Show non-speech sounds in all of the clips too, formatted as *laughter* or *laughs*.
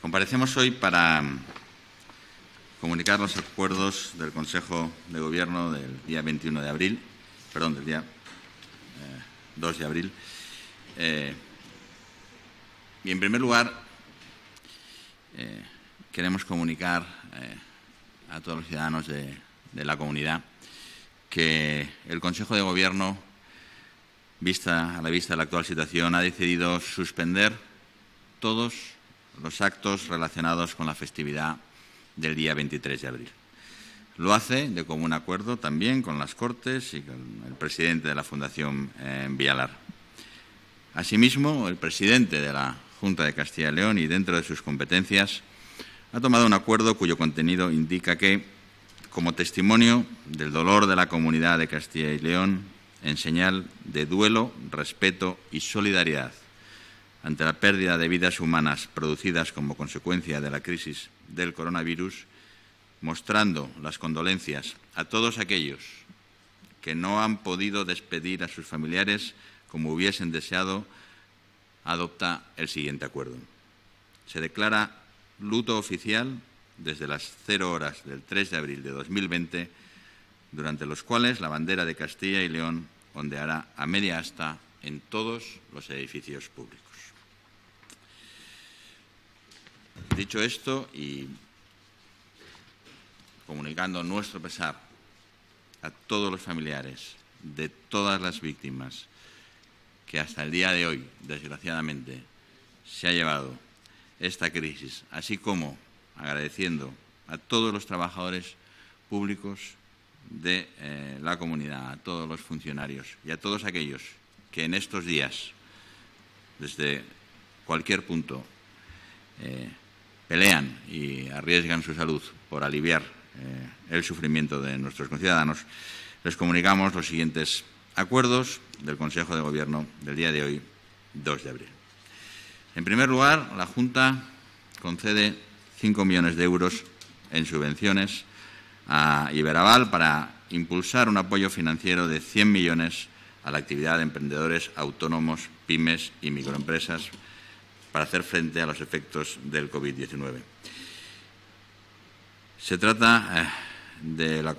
Comparecemos hoy para mm, comunicar los acuerdos del Consejo de Gobierno del día 21 de abril, perdón, del día 2 eh, de abril. Eh, y en primer lugar, eh, queremos comunicar a todos los ciudadanos de, de la comunidad que el Consejo de Gobierno, vista a la vista de la actual situación, ha decidido suspender todos los actos relacionados con la festividad del día 23 de abril. Lo hace de común acuerdo también con las Cortes y con el presidente de la Fundación eh, Vialar. Asimismo, el presidente de la Junta de Castilla y León y dentro de sus competencias ha tomado un acuerdo cuyo contenido indica que, como testimonio del dolor de la comunidad de Castilla y León, en señal de duelo, respeto y solidaridad ante la pérdida de vidas humanas producidas como consecuencia de la crisis del coronavirus, mostrando las condolencias a todos aquellos que no han podido despedir a sus familiares como hubiesen deseado, adopta el siguiente acuerdo. Se declara luto oficial desde las cero horas del 3 de abril de 2020, durante los cuales la bandera de Castilla y León ondeará a media asta en todos los edificios públicos. Dicho esto y comunicando nuestro pesar a todos los familiares de todas las víctimas que hasta el día de hoy, desgraciadamente, se ha llevado esta crisis, así como agradeciendo a todos los trabajadores públicos de eh, la comunidad, a todos los funcionarios y a todos aquellos que en estos días, desde cualquier punto, eh, pelean y arriesgan su salud por aliviar eh, el sufrimiento de nuestros conciudadanos, les comunicamos los siguientes acuerdos del Consejo de Gobierno del día de hoy, 2 de abril. En primer lugar, la Junta concede 5 millones de euros en subvenciones a Iberaval para impulsar un apoyo financiero de 100 millones a la actividad de emprendedores autónomos, pymes y microempresas para hacer frente a los efectos del COVID-19. Se trata eh, de la,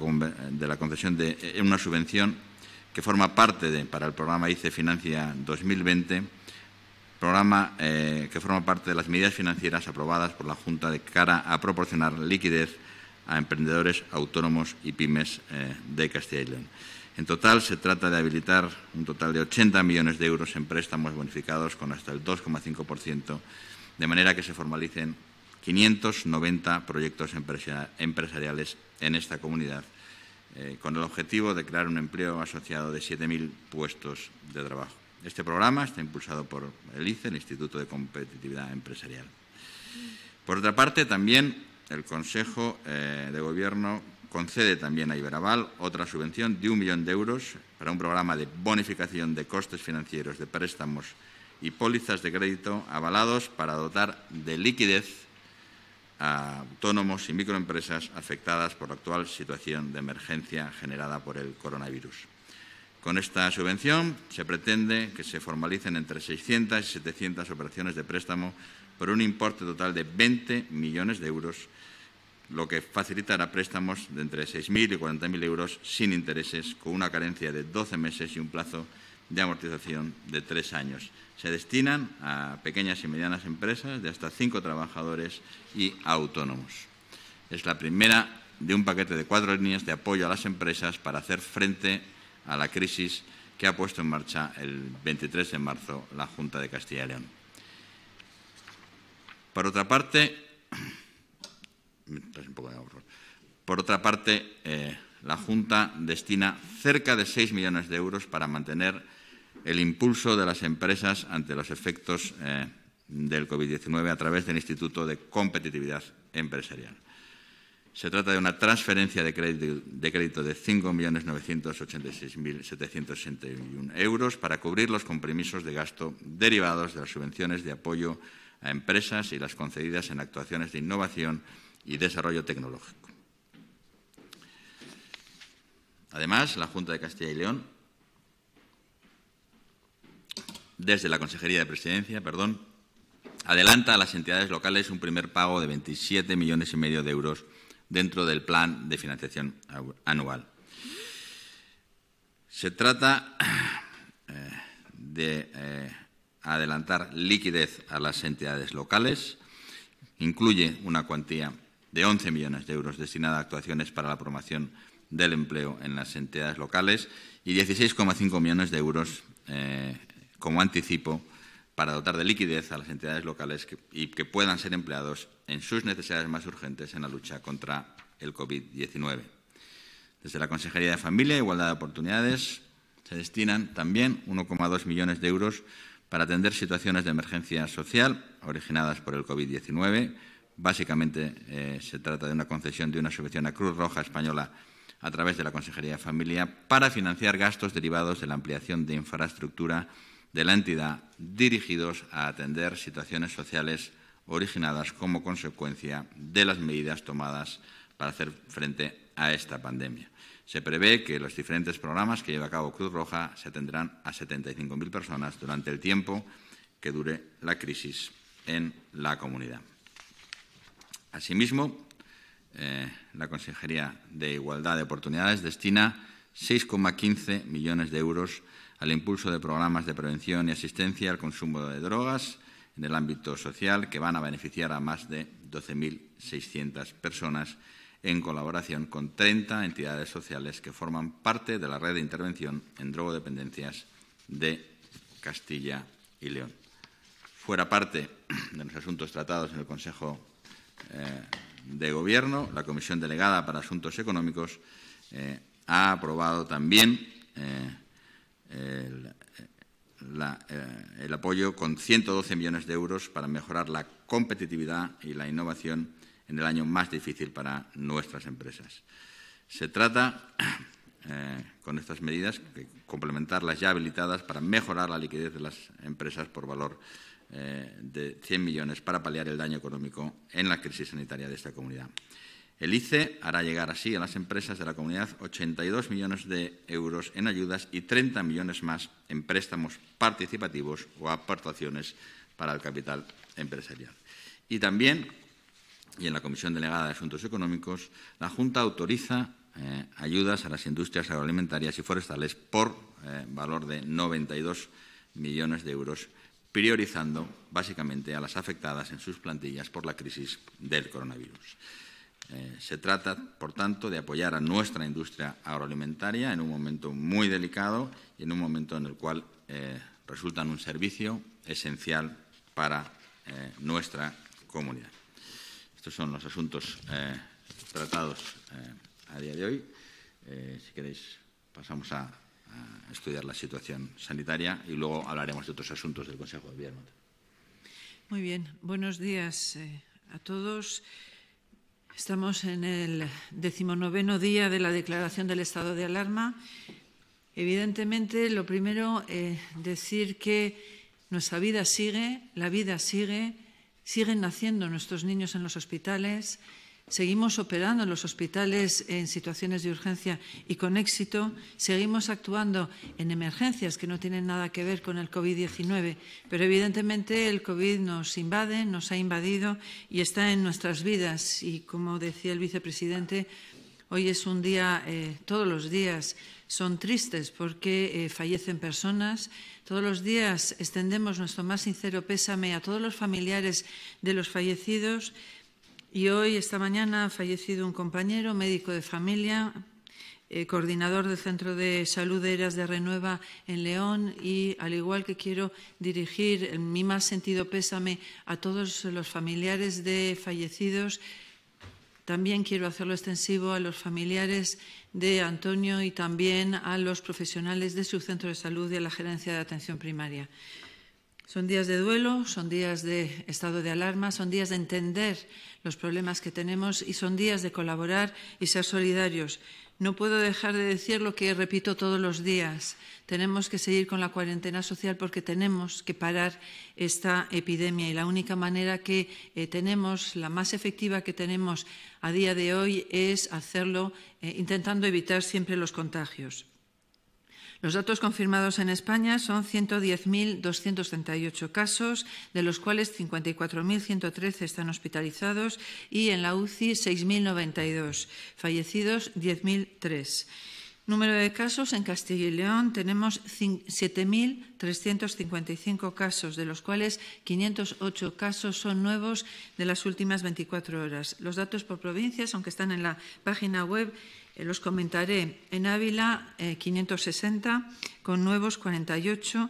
concesión de eh, una subvención que forma parte de, para el programa ICE Financia 2020, programa eh, que forma parte de las medidas financieras aprobadas por la Junta de cara a proporcionar liquidez a emprendedores autónomos y pymes de Castilla y León. En total, se trata de habilitar un total de 80 millones de euros en préstamos bonificados con hasta el 2,5%, de manera que se formalicen 590 proyectos empresariales en esta comunidad, eh, con el objetivo de crear un empleo asociado de 7.000 puestos de trabajo. Este programa está impulsado por el ICE, el Instituto de Competitividad Empresarial. Por otra parte, también el Consejo eh, de Gobierno concede también a Iberaval otra subvención de un millón de euros para un programa de bonificación de costes financieros de préstamos y pólizas de crédito avalados para dotar de liquidez a autónomos y microempresas afectadas por la actual situación de emergencia generada por el coronavirus. Con esta subvención se pretende que se formalicen entre 600 y 700 operaciones de préstamo por un importe total de 20 millones de euros lo que facilitará préstamos de entre 6.000 y 40.000 euros sin intereses, con una carencia de 12 meses y un plazo de amortización de tres años. Se destinan a pequeñas y medianas empresas de hasta cinco trabajadores y autónomos. Es la primera de un paquete de cuatro líneas de apoyo a las empresas para hacer frente a la crisis que ha puesto en marcha el 23 de marzo la Junta de Castilla y León. Por otra parte, por otra parte, eh, la Junta destina cerca de 6 millones de euros para mantener el impulso de las empresas ante los efectos eh, del COVID-19 a través del Instituto de Competitividad Empresarial. Se trata de una transferencia de crédito de, crédito de 5.986.761 euros para cubrir los compromisos de gasto derivados de las subvenciones de apoyo a empresas y las concedidas en actuaciones de innovación y Desarrollo Tecnológico. Además, la Junta de Castilla y León, desde la Consejería de Presidencia, perdón, adelanta a las entidades locales un primer pago de 27 millones y medio de euros dentro del plan de financiación anual. Se trata eh, de eh, adelantar liquidez a las entidades locales, incluye una cuantía de 11 millones de euros destinada a actuaciones para la promoción del empleo en las entidades locales y 16,5 millones de euros eh, como anticipo para dotar de liquidez a las entidades locales y que puedan ser empleados en sus necesidades más urgentes en la lucha contra el COVID-19. Desde la Consejería de Familia e Igualdad de Oportunidades se destinan también 1,2 millones de euros para atender situaciones de emergencia social originadas por el COVID-19 Básicamente eh, se trata de una concesión de una subvención a Cruz Roja Española a través de la Consejería de Familia para financiar gastos derivados de la ampliación de infraestructura de la entidad dirigidos a atender situaciones sociales originadas como consecuencia de las medidas tomadas para hacer frente a esta pandemia. Se prevé que los diferentes programas que lleva a cabo Cruz Roja se atenderán a 75.000 personas durante el tiempo que dure la crisis en la comunidad. Asimismo, eh, la Consejería de Igualdad de Oportunidades destina 6,15 millones de euros al impulso de programas de prevención y asistencia al consumo de drogas en el ámbito social que van a beneficiar a más de 12.600 personas en colaboración con 30 entidades sociales que forman parte de la red de intervención en drogodependencias de Castilla y León. Fuera parte de los asuntos tratados en el Consejo eh, de Gobierno, la Comisión Delegada para Asuntos Económicos, eh, ha aprobado también eh, el, apoyo con 112 millones de euros para mejorar la competitividad y la innovación en el año más difícil para nuestras empresas. Se trata, con estas medidas, de las ya habilitadas para mejorar la liquidez de las empresas por valor eh, de 100 millones para paliar el daño económico en la crisis sanitaria de esta comunidad. El ICE hará llegar así a las empresas de la comunidad 82 millones de euros en ayudas y 30 millones más en préstamos participativos o aportaciones para el capital empresarial. Y también, y en la Comisión Delegada de Asuntos Económicos, la Junta autoriza eh, ayudas a las industrias agroalimentarias y forestales por eh, valor de 92 millones de euros priorizando básicamente a las afectadas en sus plantillas por la crisis del coronavirus. Eh, se trata, por tanto, de apoyar a nuestra industria agroalimentaria en un momento muy delicado y en un momento en el cual eh, resultan un servicio esencial para eh, nuestra comunidad. Estos son los asuntos tratados a día de hoy. si queréis, pasamos a estudiar la situación sanitaria y luego hablaremos de otros asuntos del Consejo de Gobierno. Muy bien, buenos días eh, a todos. Estamos en el decimonoveno día de la declaración del estado de alarma. Evidentemente, lo primero, es eh, decir que nuestra vida sigue, la vida sigue, siguen naciendo nuestros niños en los hospitales, seguimos operando en los hospitales en situaciones de urgencia y con éxito, seguimos actuando en emergencias que no tienen nada que ver con el COVID-19, pero evidentemente el COVID nos invade, nos ha invadido y está en nuestras vidas. Y como decía el vicepresidente, hoy es un día, eh, todos los días son tristes porque eh, fallecen personas. Todos los días extendemos nuestro más sincero pésame a todos los familiares de los fallecidos y hoy, esta mañana, ha fallecido un compañero, médico de familia, eh, coordinador del Centro de Salud de Eras de Renueva en León y al igual que quiero dirigir mi más sentido pésame a todos los familiares de fallecidos, también quiero hacerlo extensivo a los familiares de Antonio y también a los profesionales de su centro de salud y a la gerencia de atención primaria. Son días de duelo, son días de estado de alarma, son días de entender los problemas que tenemos y son días de colaborar y ser solidarios. No puedo dejar de decir lo que repito todos los días. Tenemos que seguir con la cuarentena social porque tenemos que parar esta epidemia y la única manera que eh, tenemos, la más efectiva que tenemos a día de hoy, es hacerlo eh, intentando evitar siempre los contagios. Los datos confirmados en España son 110.238 casos, de los cuales 54.113 están hospitalizados y en la UCI 6.092, fallecidos 10.003. Número de casos en Castilla y León tenemos 7.355 casos, de los cuales 508 casos son nuevos de las últimas 24 horas. Los datos por provincias, aunque están en la página web, eh, los comentaré. En Ávila, 560, eh, con nuevos 48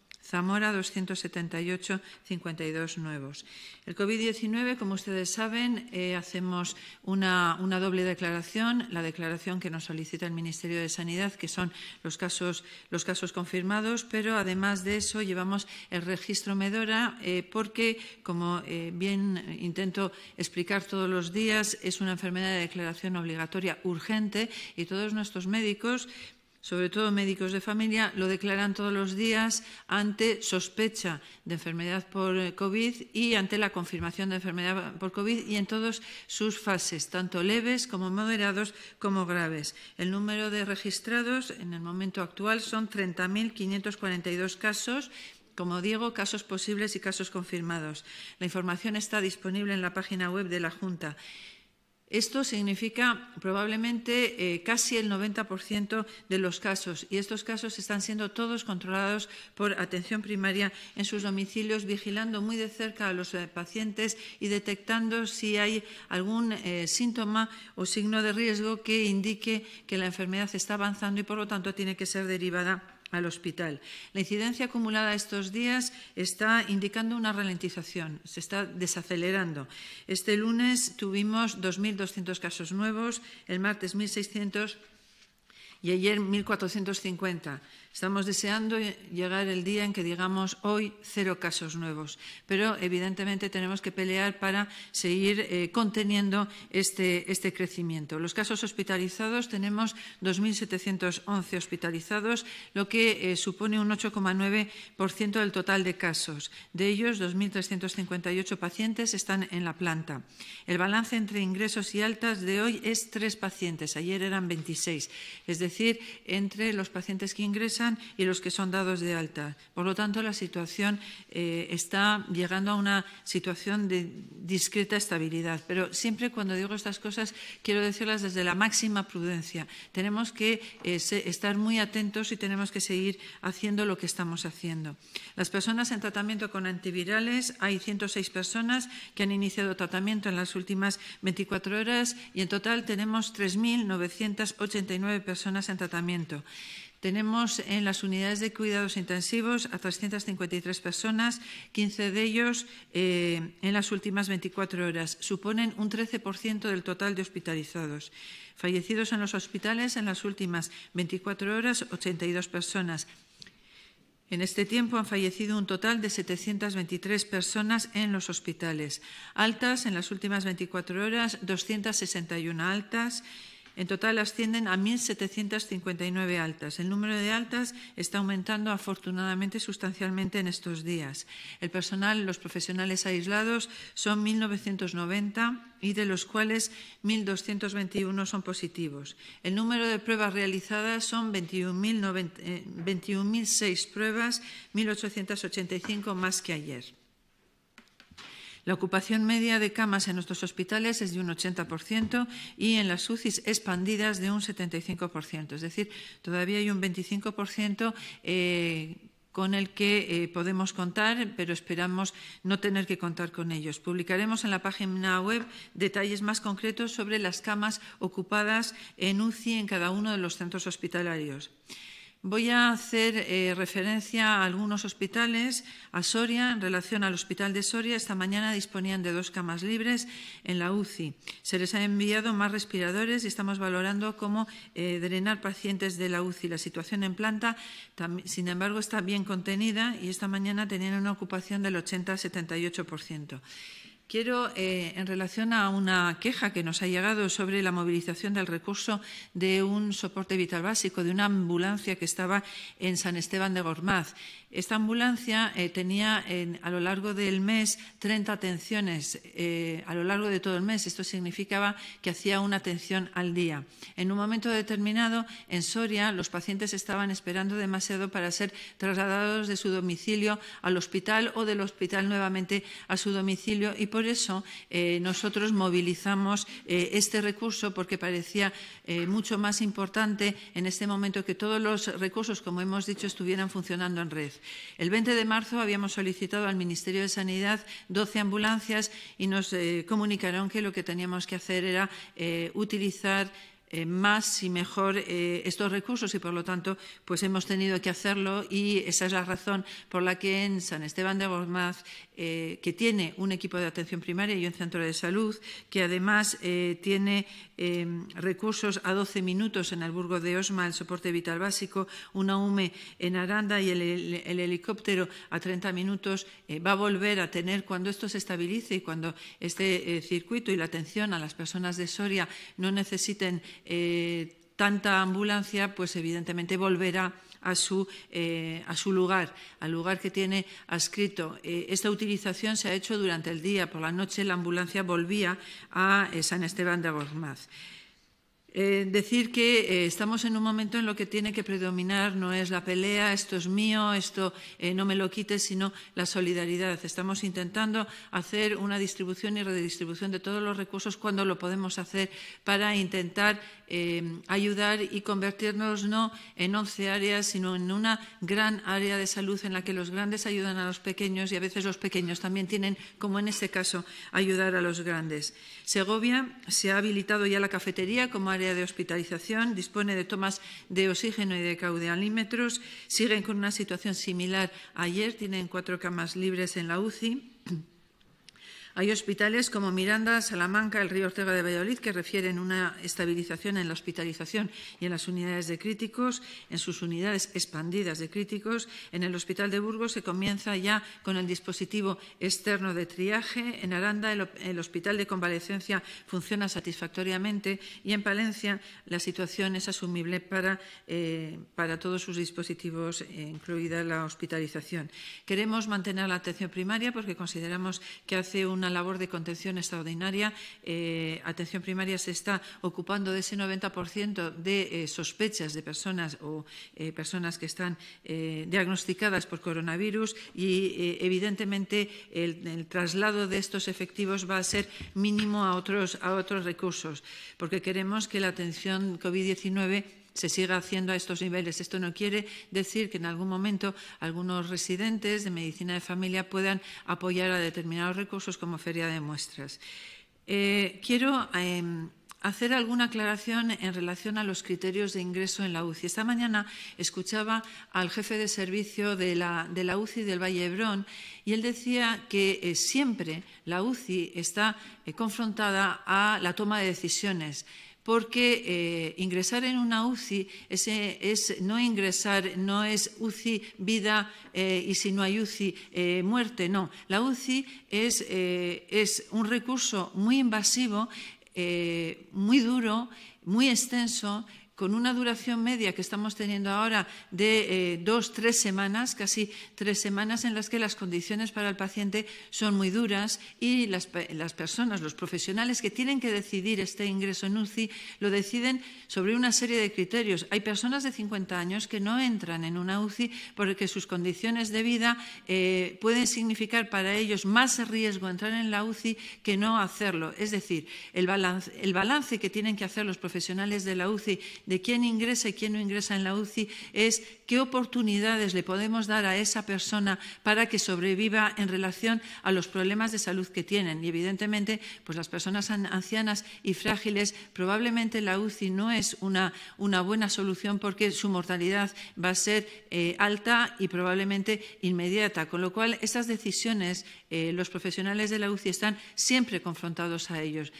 Zamora 278, 52 nuevos. El COVID-19, como ustedes saben, eh, hacemos una, doble declaración. La declaración que nos solicita el Ministerio de Sanidad, que son los casos, los casos confirmados, pero además de eso llevamos el registro Medora eh, porque, como eh, bien intento explicar todos los días, es una enfermedad de declaración obligatoria urgente y todos nuestros médicos sobre todo médicos de familia, lo declaran todos los días ante sospecha de enfermedad por COVID y ante la confirmación de enfermedad por COVID y en todas sus fases, tanto leves como moderados como graves. El número de registrados en el momento actual son 30.542 casos como digo, casos posibles y casos confirmados. La información está disponible en la página web de la Junta. Esto significa probablemente eh, casi el 90% de los casos y estos casos están siendo todos controlados por atención primaria en sus domicilios, vigilando muy de cerca a los eh, pacientes y detectando si hay algún eh, síntoma o signo de riesgo que indique que la enfermedad está avanzando y por lo tanto tiene que ser derivada al hospital. La incidencia acumulada estos días está indicando una ralentización, se está desacelerando. Este lunes tuvimos 2.200 casos nuevos, el martes 1.600 y ayer 1.450. Estamos deseando llegar el día en que digamos hoy cero casos nuevos, pero evidentemente tenemos que pelear para seguir eh, conteniendo este, este, crecimiento. Los casos hospitalizados tenemos 2.711 hospitalizados, lo que eh, supone un 8,9% del total de casos. De ellos, 2.358 pacientes están en la planta. El balance entre ingresos y altas de hoy es tres pacientes. Ayer eran 26. Es decir, entre los pacientes que ingresan, y los que son dados de alta. Por lo tanto, la situación eh, está llegando a una situación de discreta estabilidad. Pero siempre cuando digo estas cosas quiero decirlas desde la máxima prudencia. Tenemos que eh, estar muy atentos y tenemos que seguir haciendo lo que estamos haciendo. Las personas en tratamiento con antivirales, hay 106 personas que han iniciado tratamiento en las últimas 24 horas y en total tenemos 3.989 personas en tratamiento. Tenemos en las unidades de cuidados intensivos a 353 personas, 15 de ellos eh, en las últimas 24 horas. Suponen un 13% del total de hospitalizados. Fallecidos en los hospitales en las últimas 24 horas, 82 personas. En este tiempo han fallecido un total de 723 personas en los hospitales. Altas en las últimas 24 horas, 261 altas. En total ascienden a 1.759 altas. El número de altas está aumentando afortunadamente sustancialmente en estos días. El personal, los profesionales aislados son 1.990 y de los cuales 1.221 son positivos. El número de pruebas realizadas son 21.006 eh, pruebas, 1.885 más que ayer. La ocupación media de camas en nuestros hospitales es de un 80% y en las UCIs expandidas de un 75%. Es decir, todavía hay un 25% eh, con el que eh, podemos contar, pero esperamos no tener que contar con ellos. Publicaremos en la página web detalles más concretos sobre las camas ocupadas en UCI en cada uno de los centros hospitalarios. Voy a hacer eh, referencia a algunos hospitales, a Soria, en relación al hospital de Soria. Esta mañana disponían de dos camas libres en la UCI. Se les ha enviado más respiradores y estamos valorando cómo eh, drenar pacientes de la UCI. La situación en planta, sin embargo, está bien contenida y esta mañana tenían una ocupación del 80-78%. Quiero, eh, en relación a una queja que nos ha llegado sobre la movilización del recurso de un soporte vital básico, de una ambulancia que estaba en San Esteban de Gormaz esta ambulancia eh, tenía a lo largo del mes 30 atenciones, eh, a lo largo de todo el mes. Esto significaba que hacía una atención al día. En un momento determinado, en Soria, los pacientes estaban esperando demasiado para ser trasladados de su domicilio al hospital o del hospital nuevamente a su domicilio y por eso eh, nosotros movilizamos este recurso porque parecía mucho más importante en este momento que todos los recursos, como hemos dicho, estuvieran funcionando en red. El 20 de marzo habíamos solicitado al Ministerio de Sanidad 12 ambulancias y nos eh, comunicaron que lo que teníamos que hacer era eh, utilizar eh, más y mejor estos recursos y por lo tanto pues hemos tenido que hacerlo y esa es la razón por la que en San Esteban de Gormaz eh, que tiene un equipo de atención primaria y un centro de salud, que además eh, tiene eh, recursos a 12 minutos en el Burgo de Osma, el soporte vital básico, una UME en Aranda y el, el helicóptero a 30 minutos va a volver a tener cuando esto se estabilice y cuando este circuito y la atención a las personas de Soria no necesiten tanta ambulancia, pues evidentemente volverá eh, a su, lugar, al lugar que tiene adscrito. Eh, esta utilización se ha hecho durante el día. Por la noche la ambulancia volvía a eh, San Esteban de Gormaz. decir que estamos en un momento en lo que tiene que predominar no es la pelea, esto es mío, esto no me lo quites, sino la solidaridad. Estamos intentando hacer una distribución y redistribución de todos los recursos cuando lo podemos hacer para intentar Em, ayudar y convertirnos no en 11 áreas, sino en una gran área de salud en la que los grandes ayudan a los pequeños y a veces los pequeños también tienen, como en este caso, ayudar a los grandes. Segovia se ha habilitado ya la cafetería como área de hospitalización, dispone de tomas de oxígeno y de caudalímetros, siguen con una situación similar ayer, tienen cuatro camas libres en la UCI. Hay hospitales como Miranda, Salamanca, el Río Ortega de Valladolid que refieren una estabilización en la hospitalización y en las unidades de críticos, en sus unidades expandidas de críticos. En el Hospital de Burgos se comienza ya con el dispositivo externo de triaje. En Aranda el, Hospital de Convalecencia funciona satisfactoriamente y en Palencia la situación es asumible para, eh, para todos sus dispositivos, eh, incluida la hospitalización. Queremos mantener la atención primaria porque consideramos que hace un una labor de contención extraordinaria. Eh, atención primaria se está ocupando de ese 90% de eh, sospechas de personas o eh, personas que están diagnosticadas por coronavirus y, evidentemente, el, traslado de estos efectivos va a ser mínimo a otros, a otros recursos, porque queremos que la atención COVID-19 se siga haciendo a estos niveles. Esto no quiere decir que en algún momento algunos residentes de medicina de familia puedan apoyar a determinados recursos como feria de muestras. Eh, quiero em, hacer alguna aclaración en relación a los criterios de ingreso en la UCI. Esta mañana escuchaba al jefe de servicio de la, UCI del Valle Hebrón y él decía que eh, siempre la UCI está eh, confrontada a la toma de decisiones porque eh, ingresar en una UCI es, no ingresar, no es UCI vida eh, y si no hay UCI eh, muerte, no. La UCI es un recurso muy invasivo, muy duro, muy extenso, con una duración media que estamos teniendo ahora de eh, dos, tres semanas, casi tres semanas, en las que las condiciones para el paciente son muy duras y las, personas, los profesionales que tienen que decidir este ingreso en UCI, lo deciden sobre una serie de criterios. Hay personas de 50 años que no entran en una UCI porque sus condiciones de vida eh, pueden significar para ellos más riesgo entrar en la UCI que no hacerlo. Es decir, el balance que tienen que hacer los profesionales de la UCI de quién ingresa y quién no ingresa en la UCI es qué oportunidades le podemos dar a esa persona para que sobreviva en relación a los problemas de salud que tienen. Y evidentemente, pues las personas ancianas y frágiles, probablemente la UCI no es una, buena solución porque su mortalidad va a ser eh, alta y probablemente inmediata. Con lo cual, esas decisiones, eh, los profesionales de la UCI están siempre confrontados a ellos.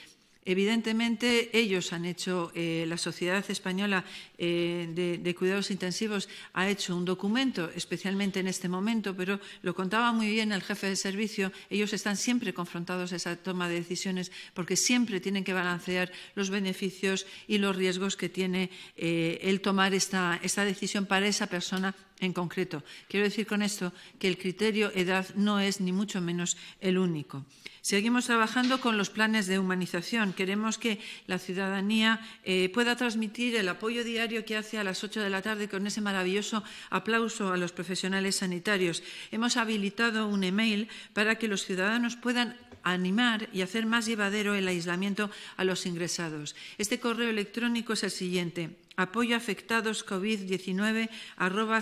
Evidentemente, ellos han hecho, eh, la Sociedad Española eh, de, Cuidados Intensivos ha hecho un documento, especialmente en este momento, pero lo contaba muy bien el jefe de servicio, ellos están siempre confrontados a esa toma de decisiones porque siempre tienen que balancear los beneficios y los riesgos que tiene eh, el tomar esta decisión para esa persona en concreto. Quiero decir con esto que el criterio edad no es ni mucho menos el único. Seguimos trabajando con los planes de humanización. Queremos que la ciudadanía eh, pueda transmitir el apoyo diario que hace a las 8 de la tarde con ese maravilloso aplauso a los profesionales sanitarios. Hemos habilitado un email para que los ciudadanos puedan animar y hacer más llevadero el aislamiento a los ingresados. Este correo electrónico es el siguiente apoyo afectados COVID-19 arroba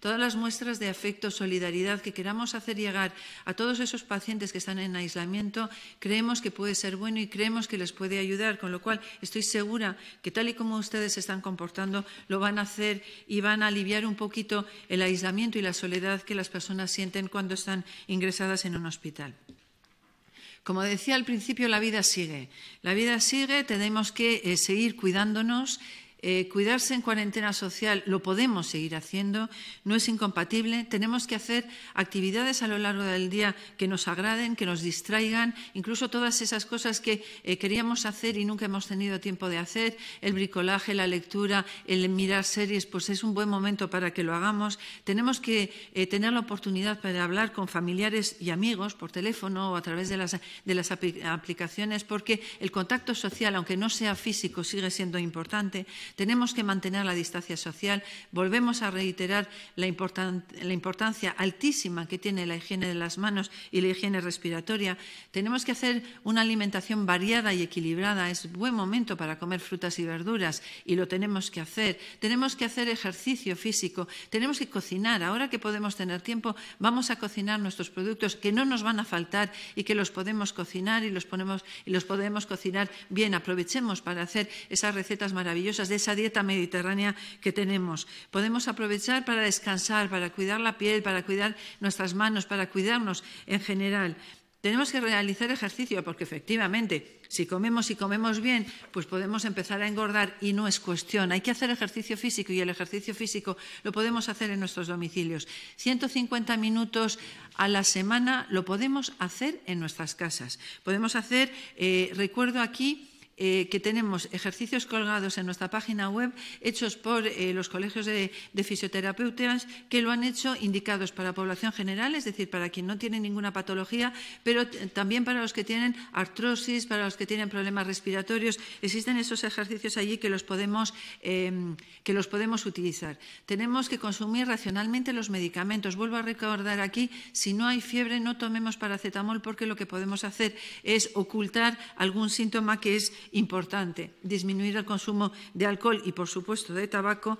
Todas las muestras de afecto, solidaridad que queramos hacer llegar a todos esos pacientes que están en aislamiento, creemos que puede ser bueno y creemos que les puede ayudar, con lo cual estoy segura que tal y como ustedes se están comportando, lo van a hacer y van a aliviar un poquito el aislamiento y la soledad que las personas sienten cuando están ingresadas en un hospital. Como decía al principio, la vida sigue. La vida sigue, tenemos que eh, seguir cuidándonos, eh, cuidarse en cuarentena social lo podemos seguir haciendo, no es incompatible. Tenemos que hacer actividades a lo largo del día que nos agraden, que nos distraigan, incluso todas esas cosas que eh, queríamos hacer y nunca hemos tenido tiempo de hacer. El bricolaje, la lectura, el mirar series, pues es un buen momento para que lo hagamos. Tenemos que eh, tener la oportunidad para hablar con familiares y amigos por teléfono o a través de las aplicaciones, porque el contacto social, aunque no sea físico, sigue siendo importante. Tenemos que mantener la distancia social. Volvemos a reiterar la, importancia altísima que tiene la higiene de las manos y la higiene respiratoria. Tenemos que hacer una alimentación variada y equilibrada. Es buen momento para comer frutas y verduras y lo tenemos que hacer. Tenemos que hacer ejercicio físico. Tenemos que cocinar. Ahora que podemos tener tiempo, vamos a cocinar nuestros productos que no nos van a faltar y que los podemos cocinar y los, y los podemos cocinar bien. Aprovechemos para hacer esas recetas maravillosas esa dieta mediterránea que tenemos. Podemos aprovechar para descansar, para cuidar la piel, para cuidar nuestras manos, para cuidarnos en general. Tenemos que realizar ejercicio porque efectivamente, si comemos y comemos bien, pues podemos empezar a engordar y no es cuestión. Hay que hacer ejercicio físico y el ejercicio físico lo podemos hacer en nuestros domicilios. 150 minutos a la semana lo podemos hacer en nuestras casas. Podemos hacer, eh, recuerdo aquí, eh, que tenemos ejercicios colgados en nuestra página web hechos por eh, los colegios de, fisioterapeutas que lo han hecho indicados para población general, es decir, para quien no tiene ninguna patología, pero también para los que tienen artrosis, para los que tienen problemas respiratorios. Existen esos ejercicios allí que los em, que los podemos utilizar. Tenemos que consumir racionalmente los medicamentos. Vuelvo a recordar aquí, si no hay fiebre no tomemos paracetamol porque lo que podemos hacer es ocultar algún síntoma que es importante, disminuir el consumo de alcohol y, por supuesto, de tabaco,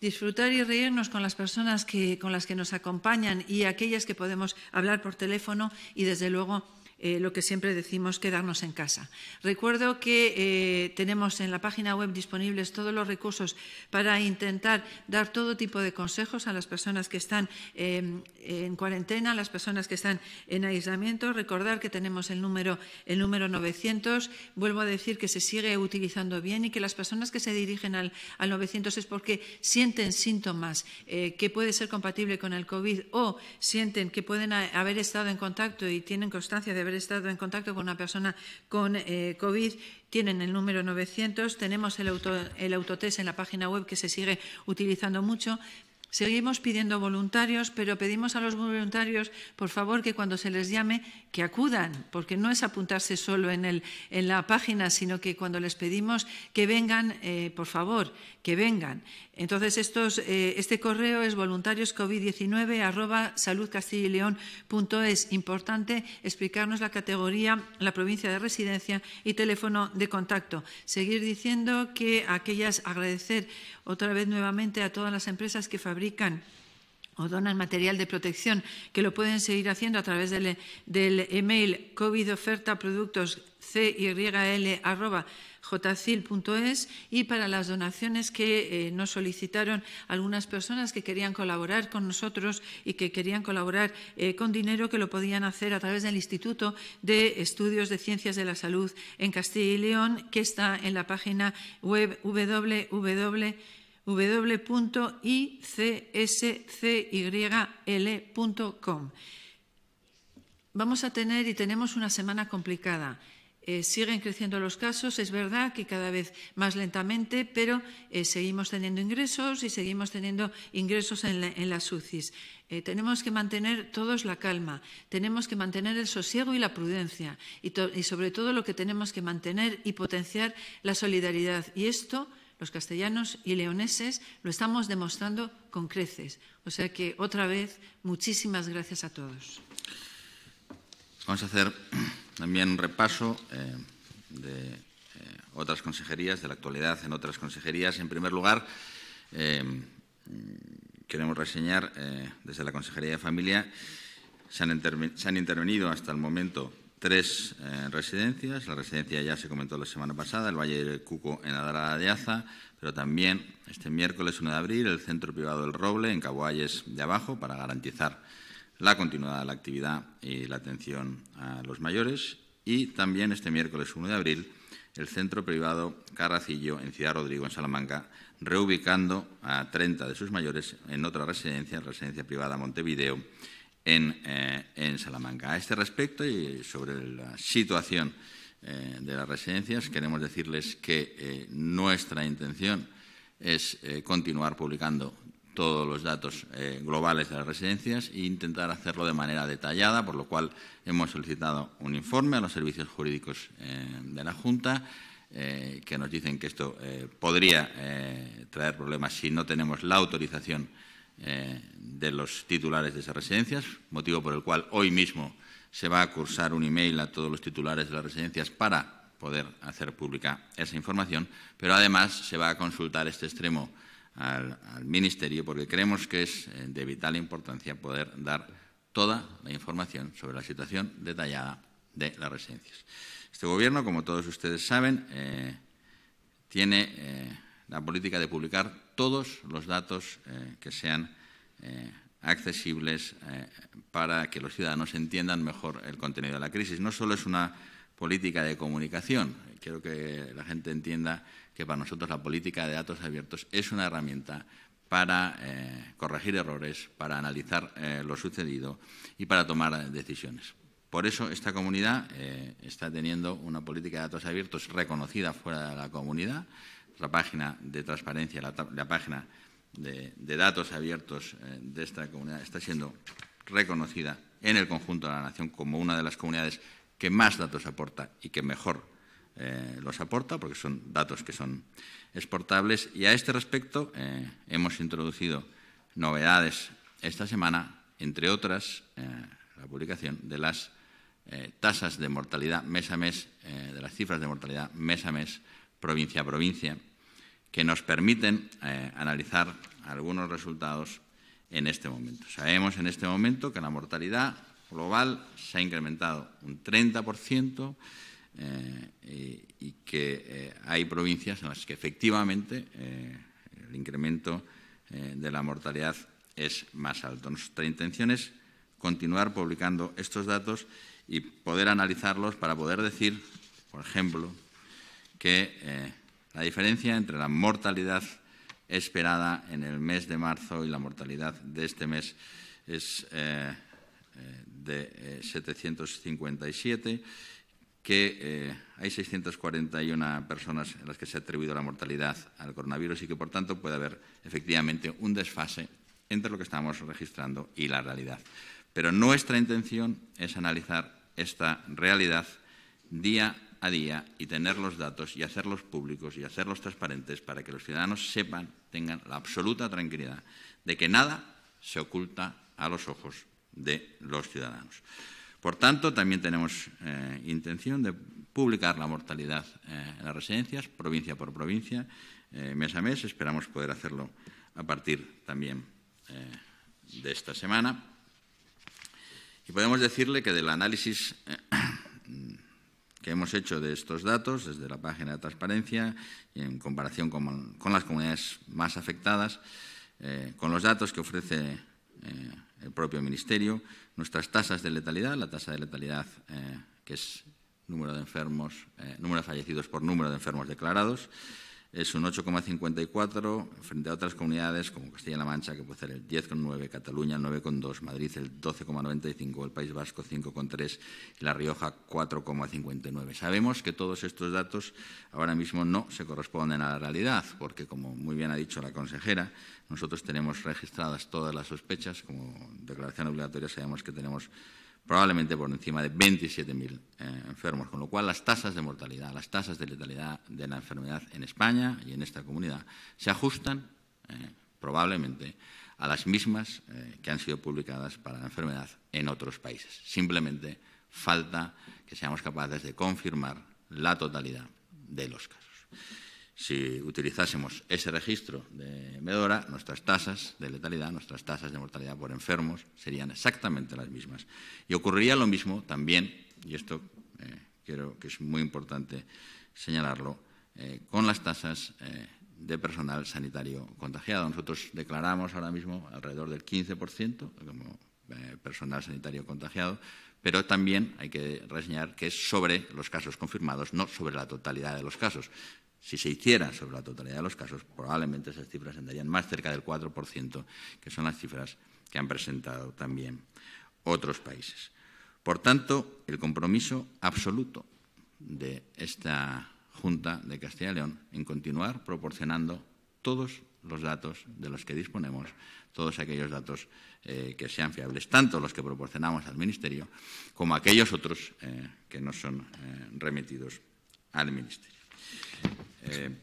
disfrutar y reírnos con las personas que, con las que nos acompañan y aquellas que podemos hablar por teléfono y, desde luego, eh, lo que siempre decimos, quedarnos en casa. Recuerdo que eh, tenemos en la página web disponibles todos los recursos para intentar dar todo tipo de consejos a las personas que están em, en cuarentena, a las personas que están en aislamiento. Recordar que tenemos el número, el número 900. Vuelvo a decir que se sigue utilizando bien y que las personas que se dirigen al, al 900 es porque sienten síntomas eh, que puede ser compatible con el COVID o sienten que pueden haber estado en contacto y tienen constancia de haber estado en contacto con una persona con eh, COVID tienen el número 900. Tenemos el autotest en la página web que se sigue utilizando mucho, Seguimos pidiendo voluntarios, pero pedimos a los voluntarios, por favor, que cuando se les llame, que acudan, porque no es apuntarse solo en, el, en la página, sino que cuando les pedimos que vengan, eh, por favor, que vengan. Entonces, estos, eh, este correo es voluntarioscovid Es Importante explicarnos la categoría, la provincia de residencia y teléfono de contacto. Seguir diciendo que aquellas, agradecer otra vez nuevamente a todas las empresas que fabrican o donan material de protección, que lo pueden seguir haciendo a través del, e, email COVID y para las donaciones que eh, nos solicitaron algunas personas que querían colaborar con nosotros y que querían colaborar eh, con dinero que lo podían hacer a través del Instituto de Estudios de Ciencias de la Salud en Castilla y León, que está en la página web www www.icscyl.com. Vamos a tener y tenemos una semana complicada. Eh, siguen creciendo los casos, es verdad que cada vez más lentamente, pero eh, seguimos teniendo ingresos y seguimos teniendo ingresos en, la, en las UCIs. Eh, tenemos que mantener todos la calma, tenemos que mantener el sosiego y la prudencia y, y sobre todo lo que tenemos que mantener y potenciar la solidaridad. Y esto los castellanos y leoneses lo estamos demostrando con creces. O sea que, otra vez, muchísimas gracias a todos. Vamos a hacer también un repaso eh, de eh, otras consejerías, de la actualidad en otras consejerías. En primer lugar, eh, queremos reseñar desde la Consejería de Familia, se han intervenido hasta el momento tres eh, residencias. La residencia ya se comentó la semana pasada, el Valle del Cuco en Adalada de Aza, pero también este miércoles 1 de abril el Centro Privado del Roble en Caboalles de Abajo para garantizar la continuidad de la actividad y la atención a los mayores. Y también este miércoles 1 de abril el Centro Privado Carracillo en Ciudad Rodrigo, en Salamanca, reubicando a 30 de sus mayores en otra residencia, en residencia privada Montevideo eh, en, Salamanca. A este respecto y sobre la situación eh, de las residencias, queremos decirles que eh, nuestra intención es continuar publicando todos los datos globales de las residencias e intentar hacerlo de manera detallada, por lo cual hemos solicitado un informe a los servicios jurídicos de la Junta, que nos dicen que esto podría traer problemas si no tenemos la autorización eh, de los titulares de esas residencias, motivo por el cual hoy mismo se va a cursar un email a todos los titulares de las residencias para poder hacer pública esa información, pero además se va a consultar este extremo al, Ministerio porque creemos que es eh, de vital importancia poder dar toda la información sobre la situación detallada de las residencias. Este Gobierno, como todos ustedes saben, eh, tiene la política de publicar todos los datos eh, que sean eh, accesibles eh, para que los ciudadanos entiendan mejor el contenido de la crisis. No solo es una política de comunicación, quiero que la gente entienda que para nosotros la política de datos abiertos es una herramienta para corregir errores, para analizar lo sucedido y para tomar decisiones. Por eso esta comunidad está teniendo una política de datos abiertos reconocida fuera de la comunidad, la página de transparencia, la, página de, datos abiertos eh, de esta comunidad, está siendo reconocida en el conjunto de la nación como una de las comunidades que más datos aporta y que mejor eh, los aporta, porque son datos que son exportables. Y a este respecto eh, hemos introducido novedades esta semana, entre otras, la publicación de las tasas de mortalidad mes a mes, de las cifras de mortalidad mes a mes provincia a provincia, que nos permiten eh, analizar algunos resultados en este momento. Sabemos en este momento que la mortalidad global se ha incrementado un 30% eh, y, que eh, hay provincias en las que efectivamente el incremento de la mortalidad es más alto. Nuestra intención es continuar publicando estos datos y poder analizarlos para poder decir, por ejemplo, que eh, la diferencia entre la mortalidad esperada en el mes de marzo y la mortalidad de este mes es eh, eh, de 757, que hay 641 personas en las que se ha atribuido la mortalidad al coronavirus y que, por tanto, puede haber efectivamente un desfase entre lo que estamos registrando y la realidad. Pero nuestra intención es analizar esta realidad día a día y tener los datos y hacerlos públicos y hacerlos transparentes para que los ciudadanos sepan, tengan la absoluta tranquilidad de que nada se oculta a los ojos de los ciudadanos. Por tanto, también tenemos eh, intención de publicar la mortalidad eh, en las residencias, provincia por provincia, eh, mes a mes. Esperamos poder hacerlo a partir también de esta semana. Y podemos decirle que del análisis que hemos hecho de estos datos desde la página de transparencia y en comparación con, las comunidades más afectadas, eh, con los datos que ofrece eh, el propio Ministerio, nuestras tasas de letalidad, la tasa de letalidad eh, que es número de enfermos, número de fallecidos por número de enfermos declarados, es un 8,54 frente a otras comunidades como Castilla-La Mancha, que puede ser el 10,9, Cataluña el 9,2, Madrid el 12,95, el País Vasco 5,3 y La Rioja 4,59. Sabemos que todos estos datos ahora mismo no se corresponden a la realidad, porque como muy bien ha dicho la consejera, nosotros tenemos registradas todas las sospechas, como declaración obligatoria sabemos que tenemos probablemente por encima de 27.000 eh, enfermos, con lo cual las tasas de mortalidad, las tasas de letalidad de la enfermedad en España y en esta comunidad se ajustan eh, probablemente a las mismas eh, que han sido publicadas para la enfermedad en otros países. Simplemente falta que seamos capaces de confirmar la totalidad de los casos si utilizásemos ese registro de Medora, nuestras tasas de letalidad, nuestras tasas de mortalidad por enfermos serían exactamente las mismas. Y ocurriría lo mismo también, y esto creo eh, que es muy importante señalarlo, eh, con las tasas eh, de personal sanitario contagiado. Nosotros declaramos ahora mismo alrededor del 15% como personal sanitario contagiado, pero también hay que reseñar que es sobre los casos confirmados, no sobre la totalidad de los casos. Si se hiciera sobre la totalidad de los casos, probablemente esas cifras andarían más cerca del 4%, que son las cifras que han presentado también otros países. Por tanto, el compromiso absoluto de esta Junta de Castilla y León en continuar proporcionando todos los datos de los que disponemos, todos aquellos datos eh, que sean fiables, tanto los que proporcionamos al Ministerio como aquellos otros eh, que no son eh, remitidos al Ministerio. Eh,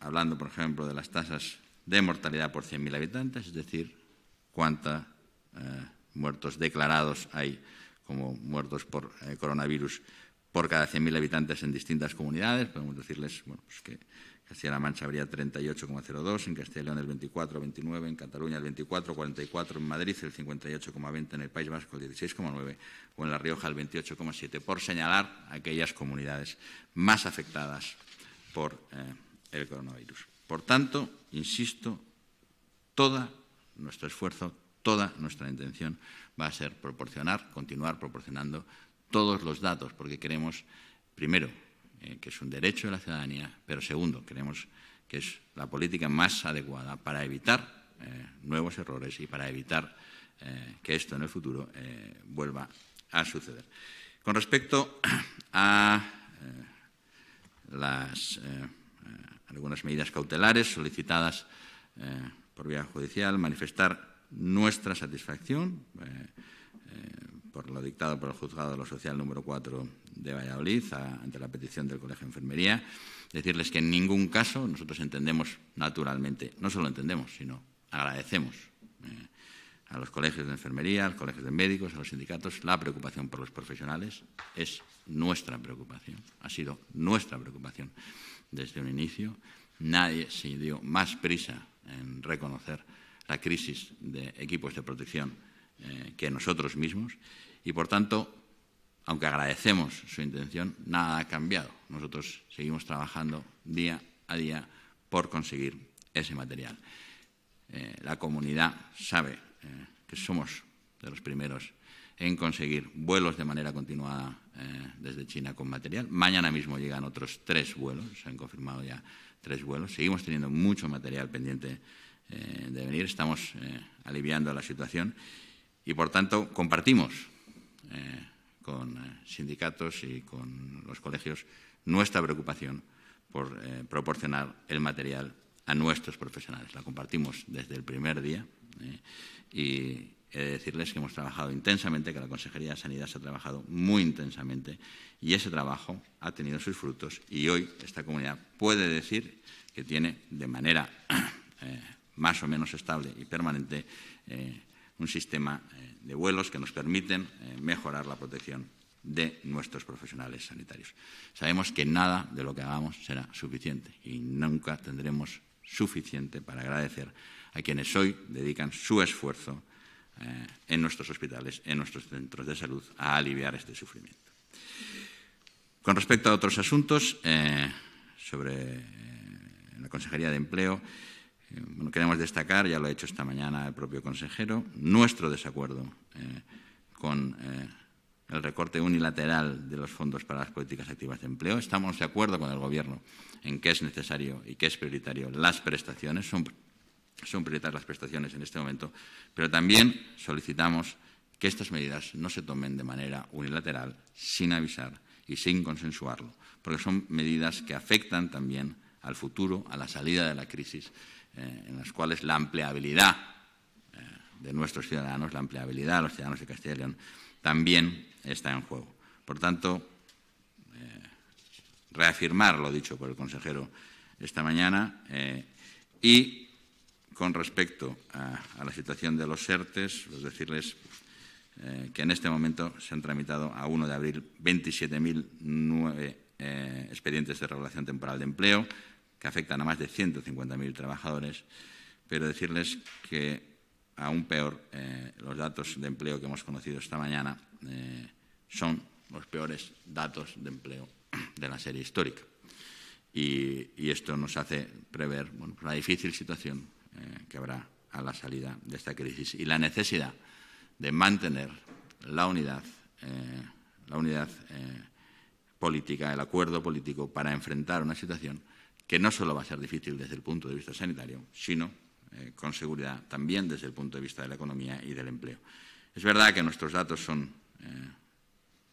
hablando, por ejemplo, de las tasas de mortalidad por 100.000 habitantes, es decir, cuántos eh, muertos declarados hay como muertos por eh, coronavirus por cada 100.000 habitantes en distintas comunidades. Podemos decirles bueno, en pues que Castilla-La Mancha habría 38,02, en Castilla y León el 24,29, en Cataluña el 24,44, en Madrid el 58,20, en el País Vasco el 16,9 o en La Rioja el 28,7, por señalar aquellas comunidades más afectadas por eh, el coronavirus. Por tanto, insisto, todo nuestro esfuerzo, toda nuestra intención va a ser proporcionar, continuar proporcionando todos los datos, porque queremos, primero, eh, que es un derecho de la ciudadanía, pero segundo, queremos que es la política más adecuada para evitar eh, nuevos errores y para evitar que esto en el futuro vuelva a suceder. Con respecto a las, eh, eh, algunas medidas cautelares solicitadas eh, por vía judicial, manifestar nuestra satisfacción por lo dictado por el juzgado de lo social número 4 de Valladolid ante la petición del Colegio de Enfermería. Decirles que en ningún caso nosotros entendemos naturalmente, no solo entendemos, sino agradecemos a los colegios de enfermería, a los colegios de médicos, a los sindicatos, la preocupación por los profesionales es nuestra preocupación, ha sido nuestra preocupación desde un inicio. Nadie se dio más prisa en reconocer la crisis de equipos de protección eh, que nosotros mismos y, por tanto, aunque agradecemos su intención, nada ha cambiado. Nosotros seguimos trabajando día a día por conseguir ese material. Eh, la comunidad sabe eh, que somos de los primeros en conseguir vuelos de manera continuada eh, desde China con material. Mañana mismo llegan otros tres vuelos, se han confirmado ya tres vuelos. Seguimos teniendo mucho material pendiente eh, de venir, estamos aliviando la situación y, por tanto, compartimos con sindicatos y con los colegios nuestra preocupación por proporcionar el material a nuestros profesionales. La compartimos desde el primer día eh, y he de decirles que hemos trabajado intensamente, que la Consejería de Sanidad se ha trabajado muy intensamente y ese trabajo ha tenido sus frutos y hoy esta comunidad puede decir que tiene de manera *clears throat* eh, más o menos estable y permanente eh, un sistema de vuelos que nos permiten mejorar la protección de nuestros profesionales sanitarios. Sabemos que nada de lo que hagamos será suficiente y nunca tendremos suficiente para agradecer a quienes hoy dedican su esfuerzo eh, en nuestros hospitales, en nuestros centros de salud, a aliviar este sufrimiento. Con respecto a otros asuntos, eh, sobre eh, la Consejería de Empleo, queremos destacar, ya lo ha hecho esta mañana el propio consejero, nuestro desacuerdo con el recorte unilateral de los fondos para las políticas activas de empleo. Estamos de acuerdo con el Gobierno en que es necesario y que es prioritario las prestaciones. Son, prioritarias las prestaciones en este momento, pero también solicitamos que estas medidas no se tomen de manera unilateral, sin avisar y sin consensuarlo, porque son medidas que afectan también al futuro, a la salida de la crisis, eh, en las cuales la empleabilidad eh, de nuestros ciudadanos, la empleabilidad de los ciudadanos de Castilla y León, también está en juego. Por tanto, eh, reafirmar lo dicho por el consejero esta mañana eh, y con respecto a, la situación de los ERTES, pues decirles eh, que en este momento se han tramitado a 1 de abril 27.009 nueve expedientes de regulación temporal de empleo que afectan a más de 150.000 trabajadores, pero decirles que aún peor los datos de empleo que hemos conocido esta mañana eh, son los peores datos de empleo *clears throat* de la serie histórica. Y, esto nos hace prever bueno, pues la difícil situación eh, que habrá a la salida de esta crisis y la necesidad de mantener la unidad, eh, la unidad política, el acuerdo político para enfrentar una situación que no solo va a ser difícil desde el punto de vista sanitario, sino con seguridad también desde el punto de vista de la economía y del empleo. Es verdad que nuestros datos son eh,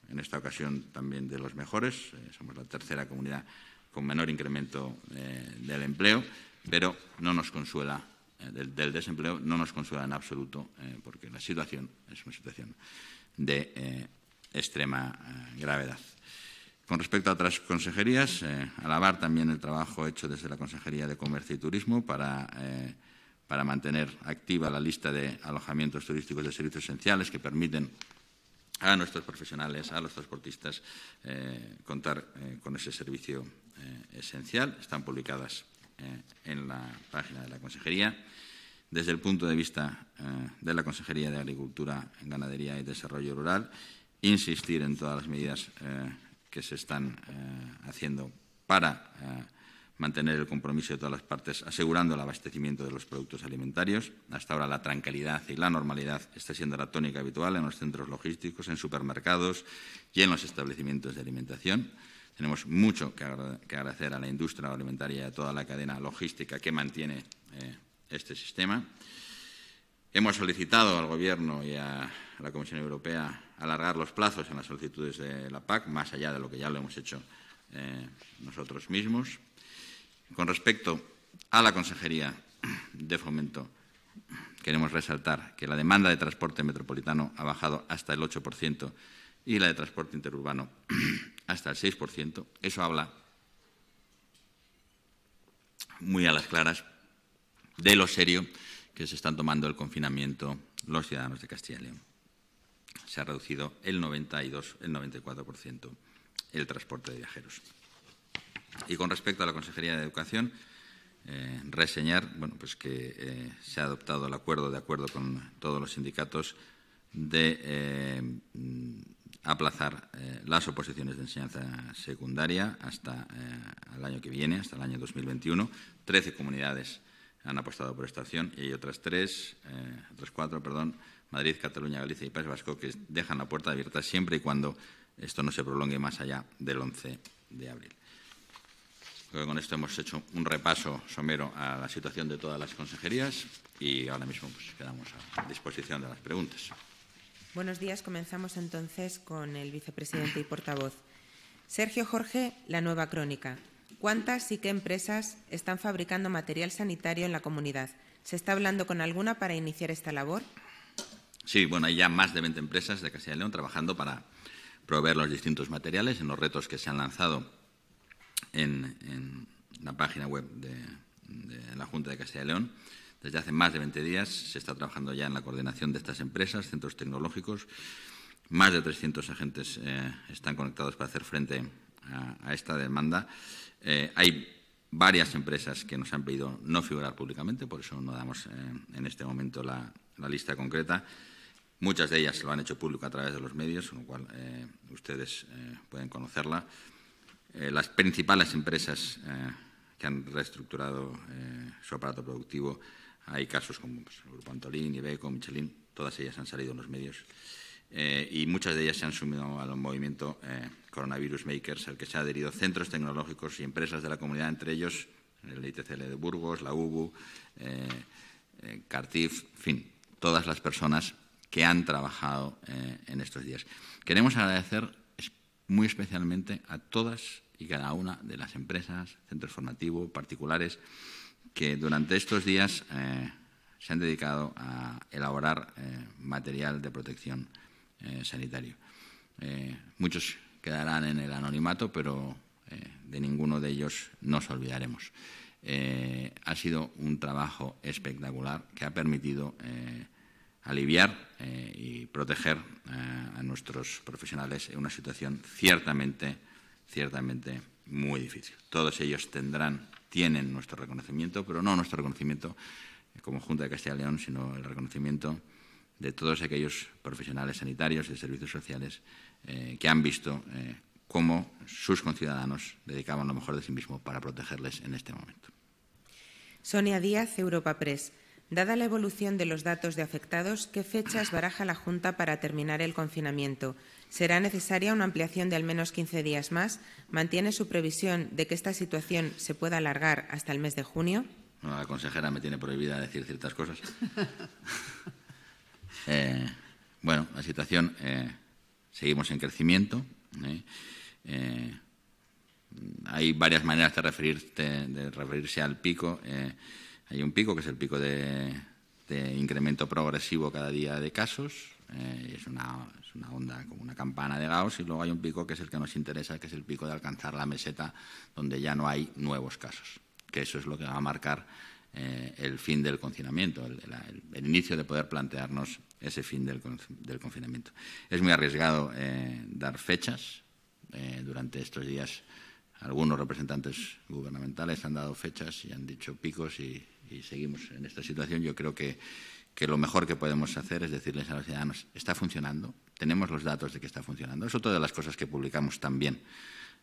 en esta ocasión también de los mejores. Eh, somos la tercera comunidad con menor incremento eh, del empleo, pero no nos consuela del, desempleo no nos consuela en absoluto, porque la situación es una situación de extrema gravedad. Con respecto a otras consejerías, alabar también el trabajo hecho desde la Consejería de Comercio y Turismo para mantener activa la lista de alojamientos turísticos de servicios esenciales que permiten a nuestros profesionales, a los transportistas, eh, contar eh, con ese servicio eh, esencial. Están publicadas en la página de la Consejería. Desde el punto de vista de la Consejería de Agricultura, Ganadería y Desarrollo Rural, insistir en todas las medidas que se están haciendo para mantener el compromiso de todas las partes asegurando el abastecimiento de los productos alimentarios. Hasta ahora la tranquilidad y la normalidad está siendo la tónica habitual en los centros logísticos, en supermercados y en los establecimientos de alimentación. Tenemos mucho que, agradecer a la industria alimentaria y a toda la cadena logística que mantiene eh, este sistema. Hemos solicitado al Gobierno y a la Comisión Europea alargar los plazos en las solicitudes de la PAC, más allá de lo que ya lo hemos hecho eh, nosotros mismos. Con respecto a la Consejería de Fomento, queremos resaltar que la demanda de transporte metropolitano ha bajado hasta el 8% y la de transporte interurbano *clears throat* hasta el 6%. Eso habla muy a las claras de lo serio que se están tomando el confinamiento los ciudadanos de Castilla y León. Se ha reducido el 92, el 94% el transporte de viajeros. Y con respecto a la Consejería de Educación, eh, reseñar pues que eh, se ha adoptado el acuerdo de acuerdo con todos los sindicatos de eh, aplazar las oposiciones de enseñanza secundaria hasta el año que viene, hasta el año 2021. Trece comunidades han apostado por esta acción y hay otras tres, otras cuatro, perdón, Madrid, Cataluña, Galicia y País Vasco, que dejan la puerta abierta siempre y cuando esto no se prolongue más allá del 11 de abril con esto hemos hecho un repaso somero a la situación de todas las consejerías y ahora mismo pues, quedamos a disposición de las preguntas. Buenos días. Comenzamos entonces con el vicepresidente y portavoz. Sergio Jorge, La Nueva Crónica. ¿Cuántas y qué empresas están fabricando material sanitario en la comunidad? ¿Se está hablando con alguna para iniciar esta labor? Sí, bueno, hay ya más de 20 empresas de Castilla y León trabajando para proveer los distintos materiales en los retos que se han lanzado en, la página web de, la Junta de Castilla y León. Desde hace más de 20 días se está trabajando ya en la coordinación de estas empresas, centros tecnológicos. Más de 300 agentes eh, están conectados para hacer frente a, esta demanda. Eh, hay varias empresas que nos han pedido no figurar públicamente, por eso no damos eh, en este momento la, lista concreta. Muchas de ellas lo han hecho público a través de los medios, con lo cual ustedes pueden conocerla. Eh, las principales empresas eh, que han reestructurado eh, su aparato productivo, hay casos como pues, el Grupo Antolín, Ibeco, Michelin, todas ellas han salido en los medios y muchas de ellas se han sumido al movimiento Coronavirus Makers, al que se han adherido centros tecnológicos y empresas de la comunidad, entre ellos el ITCL de Burgos, la UBU, Cartif, en fin, todas las personas que han trabajado en estos días. Queremos agradecer muy especialmente a todas y cada una de las empresas, centros formativos, particulares, que durante estos días eh, se han dedicado a elaborar eh, material de protección eh, sanitario. Eh, muchos quedarán en el anonimato, pero de ninguno de ellos nos olvidaremos. ha sido un trabajo espectacular que ha permitido aliviar eh, y proteger eh, a nuestros profesionales en una situación ciertamente, ciertamente muy difícil. Todos ellos tendrán, tienen nuestro reconocimiento, pero no nuestro reconocimiento como Junta de Castilla y León, sino el reconocimiento de todos aquellos profesionales sanitarios y de servicios sociales eh, que han visto cómo sus conciudadanos dedicaban lo mejor de sí mismos para protegerles en este momento. Sonia Díaz, Europa Press. Dada la evolución de los datos de afectados, ¿qué fechas baraja la Junta para terminar el confinamiento? ¿Será necesaria una ampliación de al menos 15 días más? ¿Mantiene su previsión de que esta situación se pueda alargar hasta el mes de junio? la consejera me tiene prohibida decir ciertas cosas. *laughs* Eh, bueno, la situación eh, seguimos en crecimiento. ¿eh? hay varias maneras de, de referirse al pico. Hay un pico que es el pico de, incremento progresivo cada día de casos. Eh, es, una, onda como una campana de Gauss y luego hay un pico que es el que nos interesa, que es el pico de alcanzar la meseta donde ya no hay nuevos casos, que eso es lo que va a marcar eh, el fin del confinamiento, el, inicio de poder plantearnos ese fin del, confinamiento. Es muy arriesgado eh, dar fechas durante estos días. Algunos representantes gubernamentales han dado fechas y han dicho picos y y seguimos en esta situación, yo creo que, lo mejor que podemos hacer es decirles a los ciudadanos, está funcionando, tenemos los datos de que está funcionando. Es otra de las cosas que publicamos también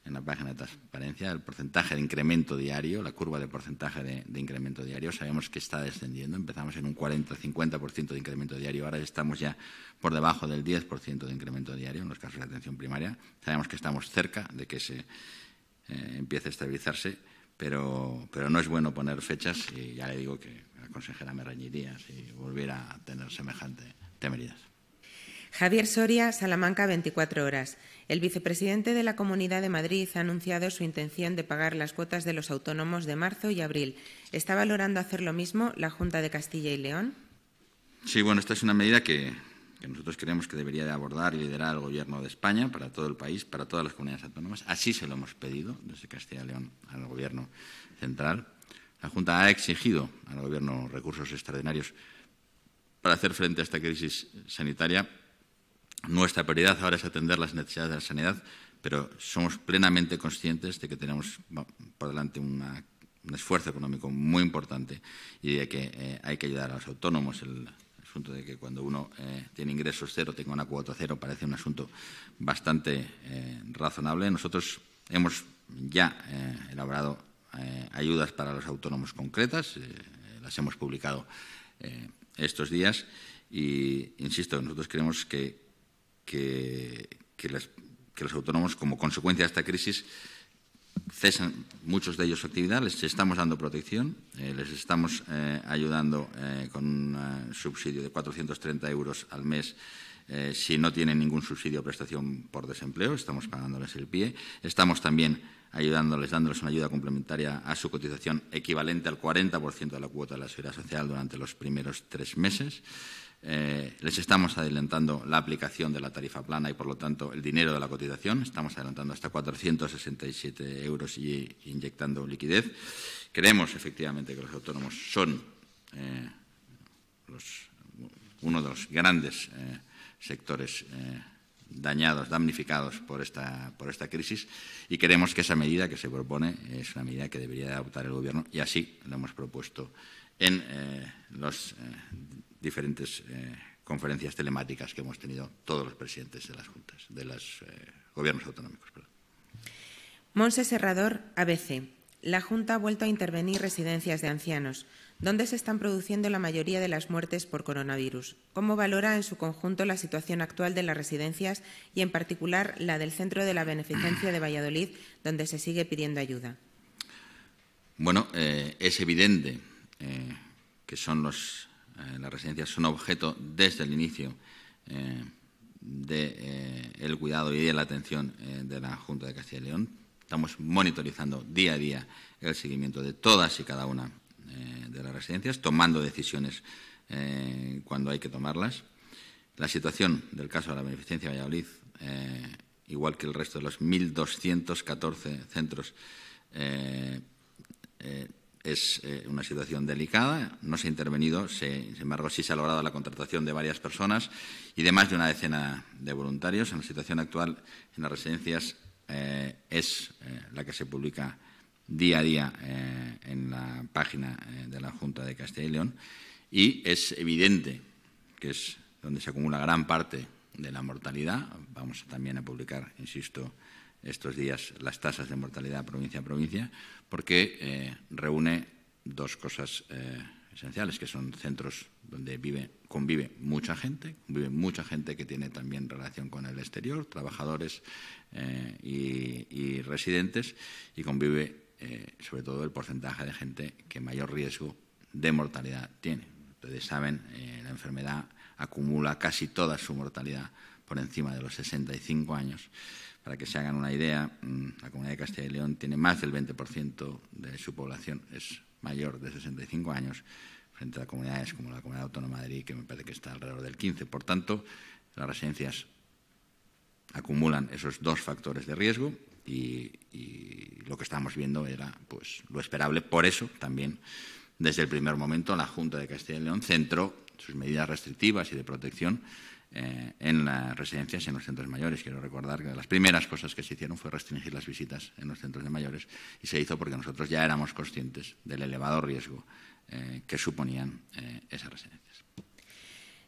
en la página de transparencia, el porcentaje de incremento diario, la curva de porcentaje de, incremento diario, sabemos que está descendiendo, empezamos en un 40-50% de incremento diario, ahora estamos ya por debajo del 10% de incremento diario en los casos de atención primaria, sabemos que estamos cerca de que se eh, empiece a estabilizarse pero, pero no es bueno poner fechas y ya le digo que la consejera me reñiría si volviera a tener semejante temeridad. Javier Soria, Salamanca, 24 horas. El vicepresidente de la Comunidad de Madrid ha anunciado su intención de pagar las cuotas de los autónomos de marzo y abril. ¿Está valorando hacer lo mismo la Junta de Castilla y León? Sí, bueno, esta es una medida que, nosotros creemos que debería de abordar y liderar el Gobierno de España para todo el país, para todas las comunidades autónomas. Así se lo hemos pedido desde Castilla y León al Gobierno central. La Junta ha exigido al Gobierno recursos extraordinarios para hacer frente a esta crisis sanitaria. Nuestra prioridad ahora es atender las necesidades de la sanidad, pero somos plenamente conscientes de que tenemos por delante un esfuerzo económico muy importante y de que eh, hay que ayudar a los autónomos, el asunto de que cuando uno eh, tiene ingresos cero tenga una cuota cero parece un asunto bastante eh, razonable. Nosotros hemos ya eh, elaborado ayudas para los autónomos concretas, las hemos publicado estos días y, insisto, nosotros creemos que los autónomos, como consecuencia de esta crisis, cesan muchos de ellos su actividad, les estamos dando protección, eh, les estamos eh, ayudando eh, con un subsidio de 430 euros al mes si no tienen ningún subsidio o prestación por desempleo, estamos pagándoles el pie. Estamos también ayudándoles, dándoles una ayuda complementaria a su cotización equivalente al 40% de la cuota de la seguridad social durante los primeros tres meses. Eh, les estamos adelantando la aplicación de la tarifa plana y, por lo tanto, el dinero de la cotización. Estamos adelantando hasta 467 euros y inyectando liquidez. Creemos, efectivamente, que los autónomos son eh, uno de los grandes eh, sectores dañados, damnificados por esta, crisis y queremos que esa medida que se propone es una medida que debería adoptar el Gobierno y así lo hemos propuesto en los diferentes eh, conferencias telemáticas que hemos tenido todos los presidentes de las juntas, de los eh, gobiernos autonómicos. Monse Serrador, ABC. La Junta ha vuelto a intervenir residencias de ancianos, ¿Dónde se están produciendo la mayoría de las muertes por coronavirus. ¿Cómo valora en su conjunto la situación actual de las residencias y, en particular, la del Centro de la Beneficencia de Valladolid, donde se sigue pidiendo ayuda? Bueno, eh, es evidente que son los eh, las residencias son objeto desde el inicio del eh, de, eh, cuidado y de la atención de la Junta de Castilla y León. Estamos monitorizando día a día el seguimiento de todas y cada una de las residencias, tomando decisiones cuando hay que tomarlas. La situación del caso de la beneficencia de Valladolid, igual que el resto de los 1.214 centros es eh, una situación delicada, no se ha intervenido, sin embargo sí se ha logrado la contratación de varias personas y de más de una decena de voluntarios. En la situación actual en las residencias eh, es eh, la que se publica día a día en la página de la Junta de Castilla y León y es evidente que es donde se acumula gran parte de la mortalidad. Vamos también a publicar, insisto, estos días las tasas de mortalidad provincia a provincia, porque eh, reúne dos cosas eh, esenciales, que son centros donde vive, convive mucha gente, convive mucha gente que tiene también relación con el exterior, trabajadores eh, y, y, residentes, y convive sobre todo el porcentaje de gente que mayor riesgo de mortalidad tiene. Ustedes saben, la enfermedad acumula casi toda su mortalidad por encima de los 65 años para que se hagan una idea, mm, la Comunidad de Castilla y León tiene más del 20% de su población es mayor de 65 años, frente a comunidades como la Comunidad Autónoma de Madrid, que me parece que está alrededor del 15%. Por tanto, las residencias acumulan esos dos factores de riesgo y, lo que estábamos viendo era pues, lo esperable. Por eso también, desde el primer momento, la Junta de Castilla y León centró sus medidas restrictivas y de protección eh, en las residencias y en los centros mayores. Quiero recordar que las primeras cosas que se hicieron fue restringir las visitas en los centros de mayores y se hizo porque nosotros ya éramos conscientes del elevado riesgo eh, que suponían eh, esas residencias.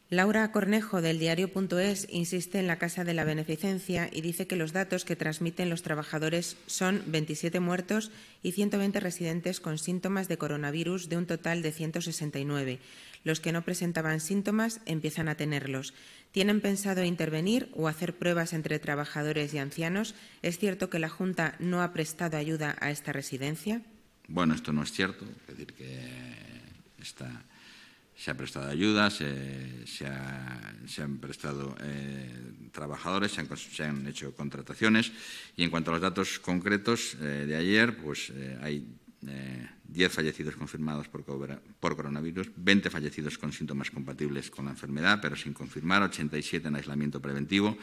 Laura Cornejo del diario.es insiste en la Casa de la Beneficencia y dice que los datos que transmiten los trabajadores son 27 muertos y 120 residentes con síntomas de coronavirus de un total de 169. Los que no presentaban síntomas empiezan a tenerlos tienen pensado intervenir o hacer pruebas entre trabajadores y ancianos. ¿Es cierto que la Junta no ha prestado ayuda a esta residencia? Bueno, esto no es cierto. Es decir, que está, se ha prestado ayuda, se, han prestado eh, trabajadores, se han, hecho contrataciones. Y en cuanto a los datos concretos eh, de ayer, pues eh, hay 10 eh, fallecidos confirmados por, coronavirus, 20 fallecidos con síntomas compatibles con la enfermedad, pero sin confirmar, 87 en aislamiento preventivo,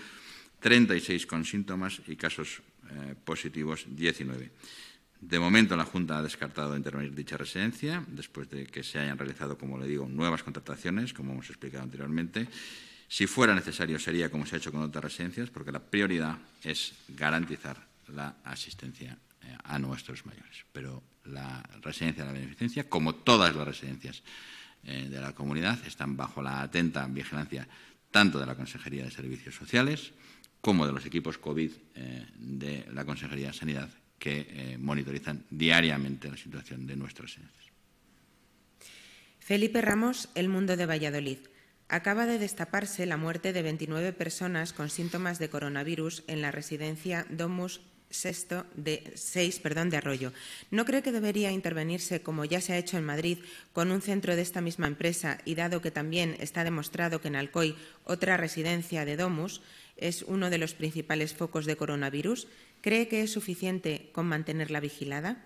36 con síntomas y casos eh, positivos 19. De momento, la Junta ha descartado intervenir dicha residencia, después de que se hayan realizado, como le digo, nuevas contrataciones, como hemos explicado anteriormente. Si fuera necesario, sería como se ha hecho con otras residencias, porque la prioridad es garantizar la asistencia a nuestros mayores. Pero la residencia de la beneficencia, como todas las residencias eh, de la comunidad, están bajo la atenta vigilancia tanto de la Consejería de Servicios Sociales como de los equipos COVID eh, de la Consejería de Sanidad, que eh, monitorizan diariamente la situación de nuestros residencias. Felipe Ramos, El Mundo de Valladolid. Acaba de destaparse la muerte de 29 personas con síntomas de coronavirus en la residencia Domus sexto de, seis, perdón, de Arroyo. ¿No cree que debería intervenirse, como ya se ha hecho en Madrid, con un centro de esta misma empresa y dado que también está demostrado que en Alcoy, otra residencia de Domus, es uno de los principales focos de coronavirus? ¿Cree que es suficiente con mantenerla vigilada?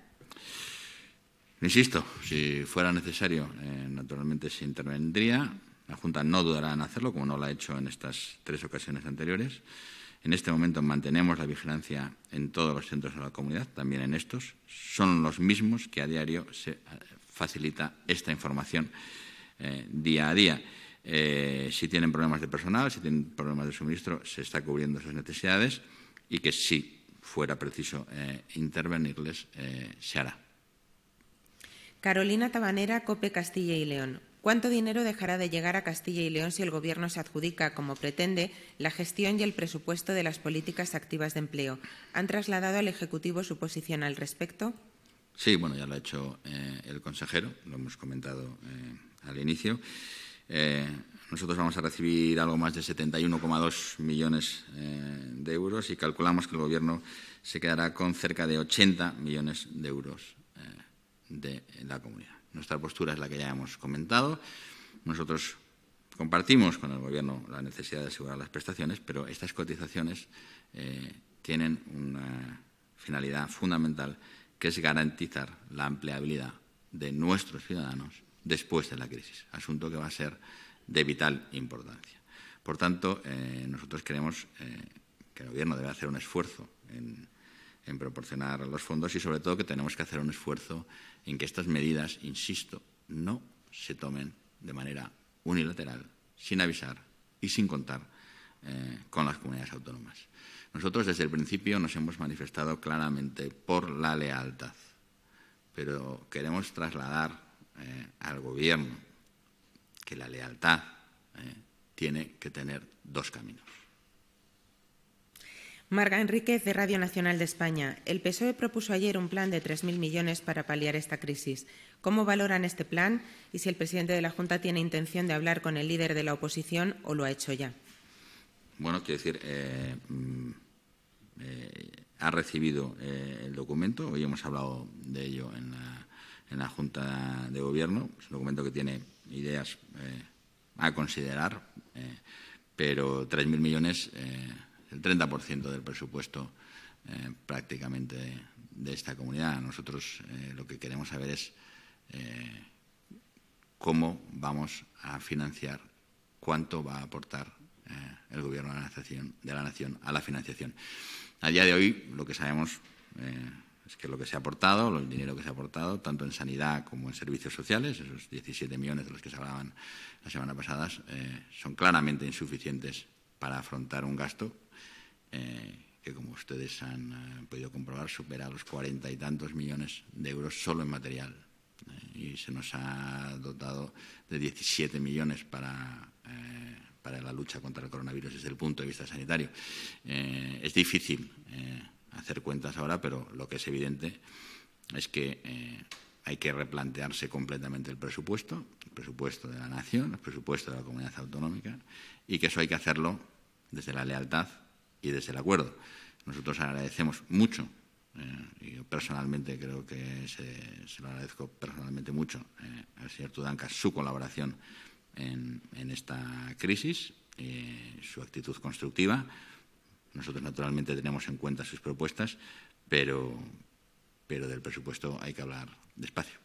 Insisto, si fuera necesario, eh, naturalmente se intervendría. La Junta no dudará en hacerlo, como no lo ha hecho en estas tres ocasiones anteriores. En este momento mantenemos la vigilancia en todos los centros de la comunidad, también en estos. Son los mismos que a diario se eh, facilita esta información eh, día a día. Eh, si tienen problemas de personal, si tienen problemas de suministro, se está cubriendo sus necesidades y que si fuera preciso intervenirles, se hará. Carolina Tabanera, Cope Castilla y León. ¿Cuánto dinero dejará de llegar a Castilla y León si el Gobierno se adjudica, como pretende, la gestión y el presupuesto de las políticas activas de empleo? ¿Han trasladado al Ejecutivo su posición al respecto? Sí, bueno, ya lo ha hecho eh, el consejero, lo hemos comentado eh, al inicio. Eh, nosotros vamos a recibir algo más de 71,2 millones de euros y calculamos que el Gobierno se quedará con cerca de 80 millones de euros de la comunidad. Nuestra postura es la que ya hemos comentado. Nosotros compartimos con el Gobierno la necesidad de asegurar las prestaciones, pero estas cotizaciones eh, tienen una finalidad fundamental, que es garantizar la empleabilidad de nuestros ciudadanos después de la crisis, asunto que va a ser de vital importancia. Por tanto, eh, nosotros creemos eh, que el Gobierno debe hacer un esfuerzo en, en proporcionar los fondos y, sobre todo, que tenemos que hacer un esfuerzo en que estas medidas, insisto, no se tomen de manera unilateral, sin avisar y sin contar eh, con las comunidades autónomas. Nosotros desde el principio nos hemos manifestado claramente por la lealtad, pero queremos trasladar eh, al Gobierno que la lealtad eh, tiene que tener dos caminos. Marga Enríquez, de Radio Nacional de España. El PSOE propuso ayer un plan de 3.000 millones para paliar esta crisis. ¿Cómo valoran este plan y si el presidente de la Junta tiene intención de hablar con el líder de la oposición o lo ha hecho ya? Bueno, quiero decir, eh, mm, eh, ha recibido eh, el documento, hoy hemos hablado de ello en la, en la, Junta de Gobierno, es un documento que tiene ideas a considerar, pero 3.000 millones el 30% del presupuesto eh, prácticamente de, esta comunidad. Nosotros eh, lo que queremos saber es eh, cómo vamos a financiar, cuánto va a aportar el Gobierno de la, Nación, de la Nación a la financiación. A día de hoy lo que sabemos es que lo que se ha aportado, el dinero que se ha aportado, tanto en sanidad como en servicios sociales, esos 17 millones de los que se hablaban la semana pasada, son claramente insuficientes para afrontar un gasto eh, que como ustedes han eh, podido comprobar supera los cuarenta y tantos millones de euros solo en material. Eh, y se nos ha dotado de 17 millones para, para la lucha contra el coronavirus desde el punto de vista sanitario. es difícil hacer cuentas ahora, pero lo que es evidente es que hay que replantearse completamente el presupuesto, el presupuesto de la nación, el presupuesto de la comunidad autonómica, y que eso hay que hacerlo desde la lealtad y desde el acuerdo. Nosotros agradecemos mucho, eh, y yo personalmente creo que se, lo agradezco personalmente mucho eh, al señor Tudanca su colaboración en, esta crisis, eh, su actitud constructiva. Nosotros naturalmente tenemos en cuenta sus propuestas, pero, pero del presupuesto hay que hablar despacio.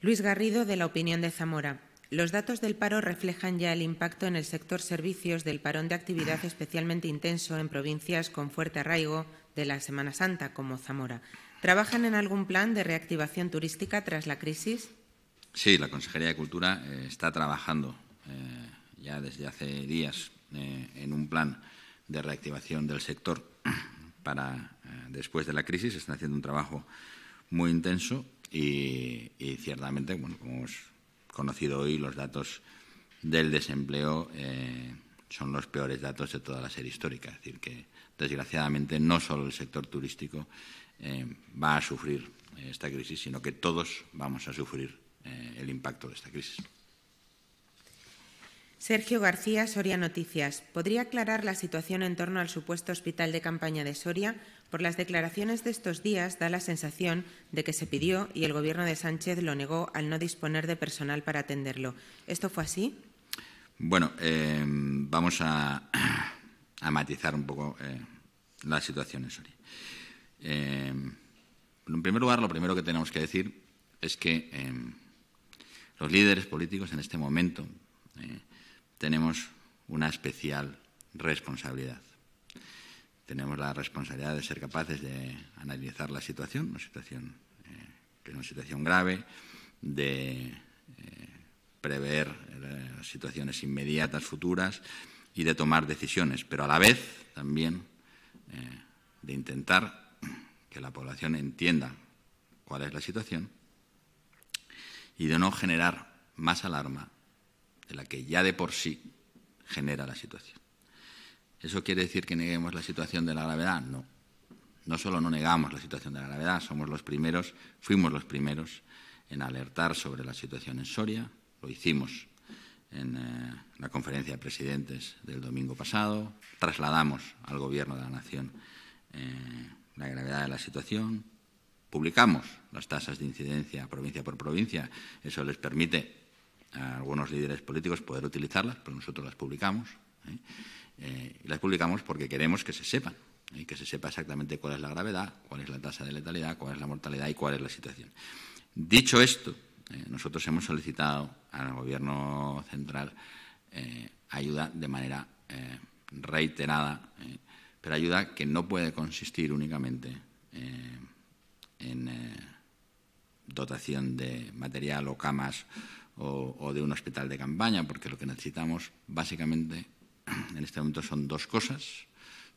Luis Garrido, de la opinión de Zamora. Los datos del paro reflejan ya el impacto en el sector servicios del parón de actividad especialmente intenso en provincias con fuerte arraigo de la Semana Santa, como Zamora. ¿Trabajan en algún plan de reactivación turística tras la crisis? Sí, la Consejería de Cultura eh, está trabajando eh, ya desde hace días eh, en un plan de reactivación del sector *clears throat* para después de la crisis. Están haciendo un trabajo muy intenso y, ciertamente, bueno, como hemos conocido hoy, los datos del desempleo eh, son los peores datos de toda la serie histórica. Es decir, que desgraciadamente no solo el sector turístico eh, va a sufrir esta crisis, sino que todos vamos a sufrir eh, el impacto de esta crisis. Sergio García, Soria Noticias. ¿Podría aclarar la situación en torno al supuesto hospital de campaña de Soria? Por las declaraciones de estos días da la sensación de que se pidió y el Gobierno de Sánchez lo negó al no disponer de personal para atenderlo. ¿Esto fue así? Bueno, eh, vamos a, matizar un poco eh, la situación en Soria. Eh, en primer lugar, lo primero que tenemos que decir es que los líderes políticos en este momento tenemos una especial responsabilidad. Tenemos la responsabilidad de ser capaces de analizar la situación, una situación que eh, es una situación grave, de eh, prever eh, situaciones inmediatas, futuras, y de tomar decisiones, pero a la vez también de intentar que la población entienda cuál es la situación y de no generar más alarma de la que ya de por sí genera la situación. ¿Eso quiere decir que neguemos la situación de la gravedad? No. No solo no negamos la situación de la gravedad, somos los primeros, fuimos los primeros en alertar sobre la situación en Soria, lo hicimos en eh, la conferencia de presidentes del domingo pasado, trasladamos al Gobierno de la Nación eh, la gravedad de la situación, publicamos las tasas de incidencia provincia por provincia, eso les permite a algunos líderes políticos poder utilizarlas, pero nosotros las publicamos. ¿eh? Eh, y las publicamos porque queremos que se sepan, y ¿eh? que se sepa exactamente cuál es la gravedad, cuál es la tasa de letalidad, cuál es la mortalidad y cuál es la situación. Dicho esto, nosotros hemos solicitado al Gobierno central ayuda de manera reiterada, pero ayuda que no puede consistir únicamente en dotación de material o camas o, de un hospital de campaña, porque lo que necesitamos básicamente en este momento son dos cosas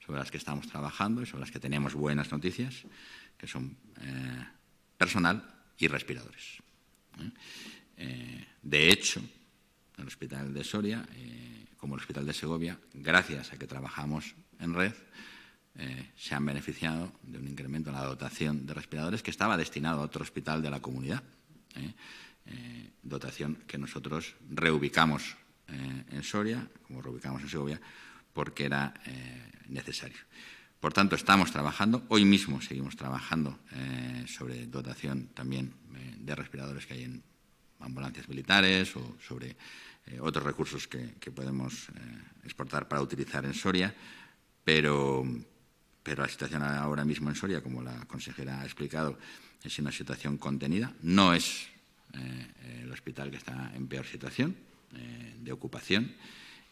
sobre las que estamos trabajando y sobre las que tenemos buenas noticias, que son eh, personal y respiradores. ¿eh? Eh, de hecho, el hospital de Soria, como el hospital de Segovia, gracias a que trabajamos en red, se han beneficiado de un incremento en la dotación de respiradores que estaba destinado a otro hospital de la comunidad. Eh, dotación que nosotros reubicamos eh, en Soria, como reubicamos en Segovia, porque era eh, necesario. Por tanto, estamos trabajando, hoy mismo seguimos trabajando sobre dotación también de respiradores que hay en ambulancias militares o sobre otros recursos que, podemos exportar para utilizar en Soria, pero, pero la situación ahora mismo en Soria, como la consejera ha explicado, es una situación contenida. No es eh, el hospital que está en peor situación eh, de ocupación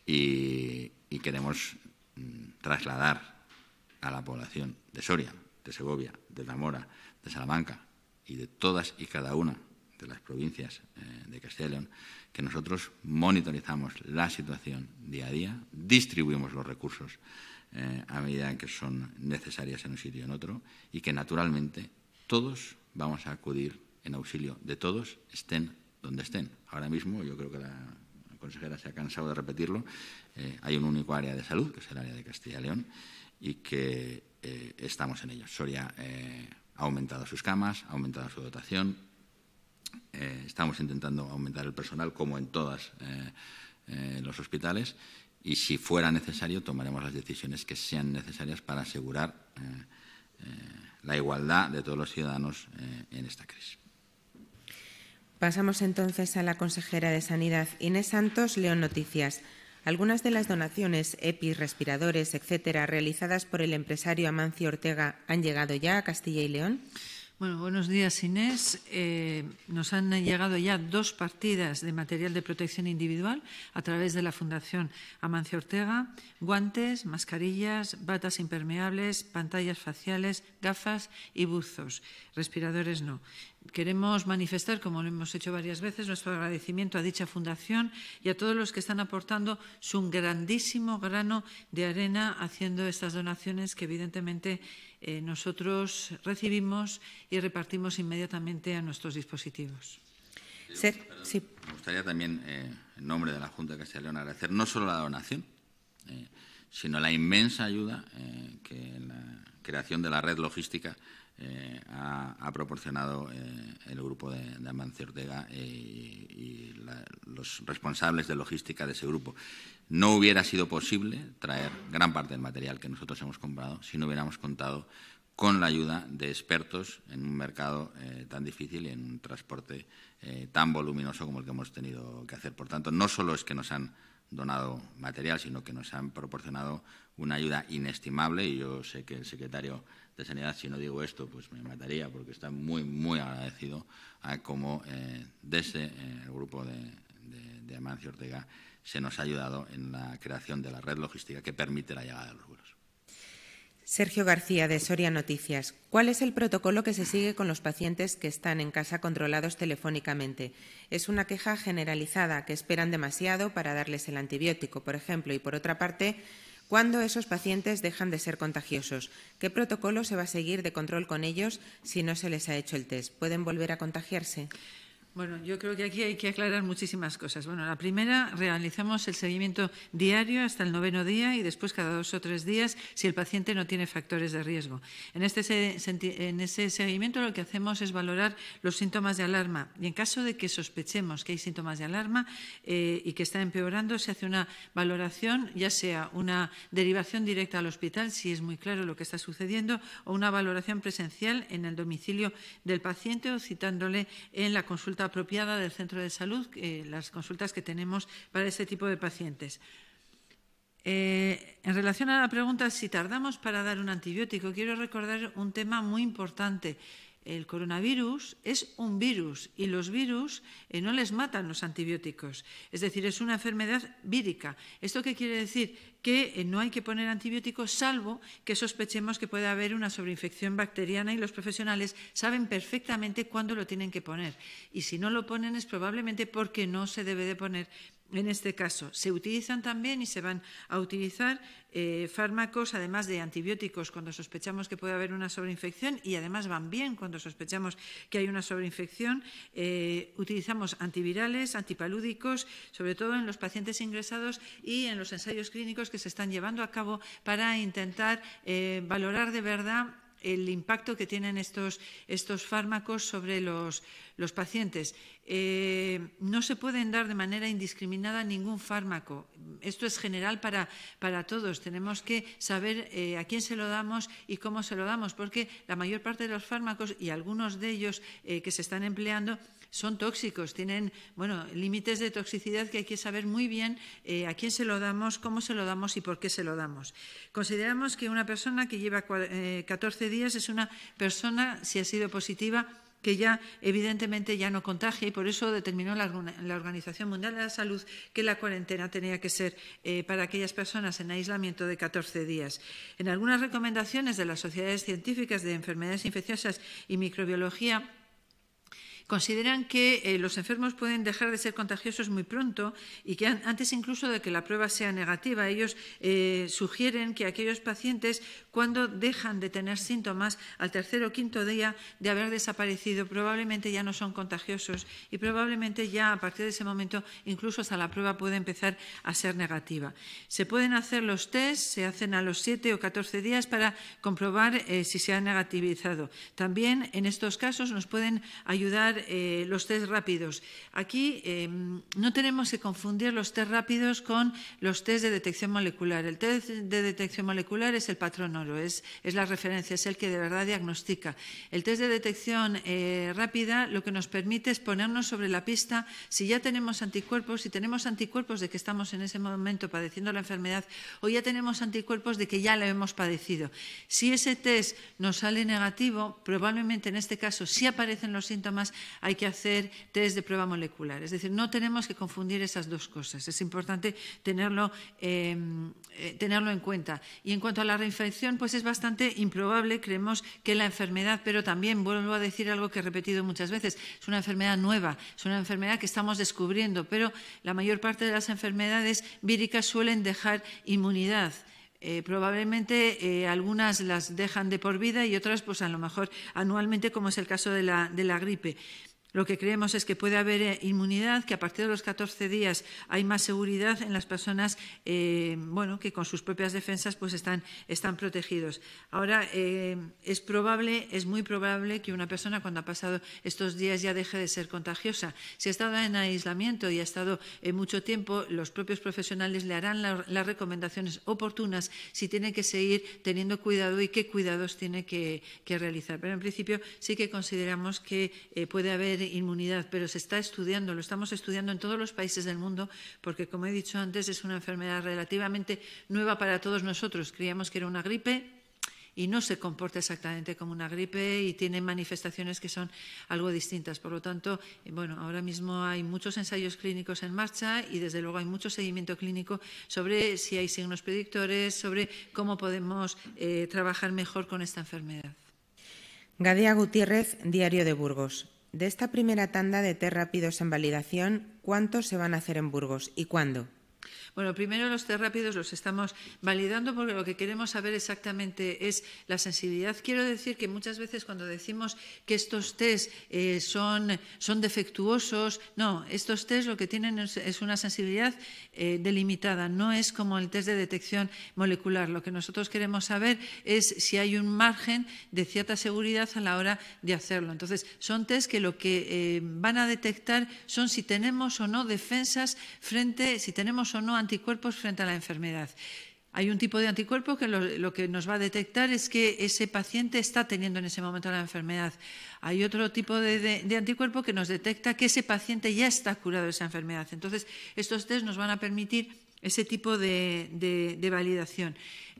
y, queremos mm, trasladar a la población de Soria, de Segovia, de Zamora, de Salamanca y de todas y cada una de las provincias eh, de Castellón que nosotros monitorizamos la situación día a día, distribuimos los recursos a medida que son necesarias en un sitio o en otro, y que naturalmente todos vamos a acudir en auxilio de todos, estén donde estén. Ahora mismo, yo creo que la consejera se ha cansado de repetirlo, eh, hay un único área de salud, que es el área de Castilla y León, y que eh, estamos en ello. Soria eh, ha aumentado sus camas, ha aumentado su dotación, estamos intentando aumentar el personal como en todos los hospitales y si fuera necesario tomaremos las decisiones que sean necesarias para asegurar la igualdad de todos los ciudadanos en esta crisis. Pasamos entonces a la consejera de Sanidad, Inés Santos, León Noticias. Algunas de las donaciones, EPI, respiradores, etcétera, realizadas por el empresario Amancio Ortega han llegado ya a Castilla y León buenos días, Inés. Eh, nos han llegado ya dos partidas de material de protección individual a través de la Fundación Amancio Ortega. Guantes, mascarillas, batas impermeables, pantallas faciales, gafas y buzos. Respiradores no. Queremos manifestar, como lo hemos hecho varias veces, nuestro agradecimiento a dicha fundación y a todos los que están aportando su grandísimo grano de arena haciendo estas donaciones que evidentemente eh, nosotros recibimos y repartimos inmediatamente a nuestros dispositivos. Ser, Me gustaría también, eh, en nombre de la Junta de Castilla y León, agradecer no solo la donación, eh, sino la inmensa ayuda eh, que la creación de la red logística eh, ha, proporcionado eh, el grupo de, de Amancio Ortega y, los responsables de logística de ese grupo. No hubiera sido posible traer gran parte del material que nosotros hemos comprado si no hubiéramos contado con la ayuda de expertos en un mercado tan difícil y en un transporte tan voluminoso como el que hemos tenido que hacer. Por tanto, no solo es que nos han donado material, sino que nos han proporcionado una ayuda inestimable y yo sé que el secretario de Sanidad, si no digo esto, pues me mataría porque está muy, muy agradecido a cómo desde eh, eh, el grupo de, Amancio Ortega se nos ha ayudado en la creación de la red logística que permite la llegada de los Sergio García, de Soria Noticias. ¿Cuál es el protocolo que se sigue con los pacientes que están en casa controlados telefónicamente? Es una queja generalizada que esperan demasiado para darles el antibiótico, por ejemplo, y por otra parte, ¿cuándo esos pacientes dejan de ser contagiosos? ¿Qué protocolo se va a seguir de control con ellos si no se les ha hecho el test? ¿Pueden volver a contagiarse? Bueno, yo creo que aquí hay que aclarar muchísimas cosas. Bueno, la primera, realizamos el seguimiento diario hasta el noveno día y después cada dos o tres días si el paciente no tiene factores de riesgo. En, este, en ese seguimiento lo que hacemos es valorar los síntomas de alarma y en caso de que sospechemos que hay síntomas de alarma eh, y que está empeorando, se hace una valoración, ya sea una derivación directa al hospital, si es muy claro lo que está sucediendo, o una valoración presencial en el domicilio del paciente o citándole en la consulta apropiada del centro de salud, eh, las consultas que tenemos para ese tipo de pacientes. Eh, en relación a la pregunta si tardamos para dar un antibiótico, quiero recordar un tema muy importante el coronavirus es un virus y los virus eh, no les matan los antibióticos. Es decir, es una enfermedad vírica. ¿Esto qué quiere decir? Que eh, no hay que poner antibióticos salvo que sospechemos que puede haber una sobreinfección bacteriana y los profesionales saben perfectamente cuándo lo tienen que poner. Y si no lo ponen es probablemente porque no se debe de poner en este caso. Se utilizan también y se van a utilizar eh, fármacos, además de antibióticos, cuando sospechamos que puede haber una sobreinfección y además van bien cuando sospechamos que hay una sobreinfección. Eh, utilizamos antivirales, antipalúdicos, sobre todo en los pacientes ingresados y en los ensayos clínicos que se están llevando a cabo para intentar eh, valorar de verdad el impacto que tienen estos, estos fármacos sobre los, pacientes. Eh, no se pueden dar de manera indiscriminada ningún fármaco. Esto es general para, para todos. Tenemos que saber eh, a quién se lo damos y cómo se lo damos, porque la mayor parte de los fármacos y algunos de ellos eh, que se están empleando son tóxicos, tienen bueno, límites de toxicidad que hay que saber muy bien eh, a quién se lo damos, cómo se lo damos y por qué se lo damos. Consideramos que una persona que lleva 14 eh, días es una persona, si ha sido positiva, que ya evidentemente ya no contagia y por eso determinó la, Organización Mundial de la Salud que la cuarentena tenía que ser eh, para aquellas personas en aislamiento de 14 días. En algunas recomendaciones de las sociedades científicas de enfermedades infecciosas y microbiología, Consideran que eh, los enfermos pueden dejar de ser contagiosos muy pronto y que antes incluso de que la prueba sea negativa. Ellos eh, sugieren que aquellos pacientes, cuando dejan de tener síntomas al tercer o quinto día de haber desaparecido, probablemente ya no son contagiosos y probablemente ya a partir de ese momento incluso hasta la prueba puede empezar a ser negativa. Se pueden hacer los test, se hacen a los 7 o 14 días para comprobar eh, si se ha negativizado. También en estos casos nos pueden ayudar eh, los test rápidos. Aquí eh, no tenemos que confundir los test rápidos con los test de detección molecular. El test de detección molecular es el patrón oro, es, es la referencia, es el que de verdad diagnostica. El test de detección eh, rápida lo que nos permite es ponernos sobre la pista si ya tenemos anticuerpos, si tenemos anticuerpos de que estamos en ese momento padeciendo la enfermedad o ya tenemos anticuerpos de que ya la hemos padecido. Si ese test nos sale negativo, probablemente en este caso si aparecen los síntomas, hay que hacer test de prueba molecular. Es decir, no tenemos que confundir esas dos cosas. Es importante tenerlo, em, eh, tenerlo en cuenta. Y en cuanto a la reinfección, pues es bastante improbable, creemos, que la enfermedad, pero también vuelvo a decir algo que he repetido muchas veces, es una enfermedad nueva, es una enfermedad que estamos descubriendo, pero la mayor parte de las enfermedades víricas suelen dejar inmunidad. Eh, probablemente eh, algunas las dejan de por vida y otras, pues a lo mejor anualmente, como es el caso de la gripe. Lo que creemos es que puede haber eh, inmunidad, que a partir de los 14 días hay más seguridad en las personas eh, bueno, que con sus propias defensas pues están, están protegidos. Ahora, eh, es probable, es muy probable que una persona cuando ha pasado estos días ya deje de ser contagiosa. Si ha estado en aislamiento y ha estado mucho tiempo, los propios profesionales le harán las recomendaciones oportunas si tiene que seguir teniendo cuidado y qué cuidados tiene que, que realizar. Pero en principio sí que consideramos que puede haber inmunidad, pero se está estudiando, lo estamos estudiando en todos los países del mundo, porque, como he dicho antes, es una enfermedad relativamente nueva para todos nosotros. Creíamos que era una gripe, y no se comporta exactamente como una gripe y tiene manifestaciones que son algo distintas. Por lo tanto, eh, bueno, ahora mismo hay muchos ensayos clínicos en marcha y desde luego hay mucho seguimiento clínico sobre si hay signos predictores, sobre cómo podemos eh, trabajar mejor con esta enfermedad. Gadea Gutiérrez, Diario de Burgos. De esta primera tanda de test rápidos en validación, ¿cuántos se van a hacer en Burgos y cuándo? Bueno, primero los test rápidos los estamos validando porque lo que queremos saber exactamente es la sensibilidad. Quiero decir que muchas veces cuando decimos que estos test eh, son, son defectuosos, no, estos test lo que tienen es, una sensibilidad eh, delimitada, no es como el test de detección molecular. Lo que nosotros queremos saber es si hay un margen de cierta seguridad a la hora de hacerlo. Entonces, son test que lo que eh, van a detectar son si tenemos o no defensas frente, si tenemos o no anticuerpos frente a la enfermedad. Hay un tipo de anticuerpo que lo, que nos va a detectar es que ese paciente está teniendo en ese momento la enfermedad. Hay otro tipo de, anticuerpo que nos detecta que ese paciente ya está curado de esa enfermedad. Entonces, estos test nos van a permitir ese tipo de validación.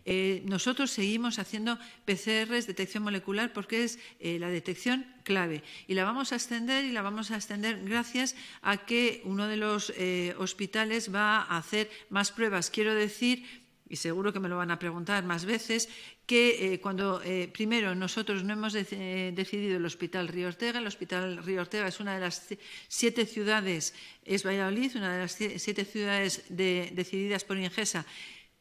Eh, nosotros seguimos haciendo PCRs, detección molecular, porque es eh, la detección clave. Y la vamos a extender y la vamos a extender gracias a que uno de los eh, hospitales va a hacer más pruebas. Quiero decir y seguro que me lo van a preguntar más veces, que cuando primero nosotros no hemos decidido el Hospital Río Ortega, el Hospital Río Ortega es una de las siete ciudades, es Valladolid, una de las siete ciudades decididas por Ingesa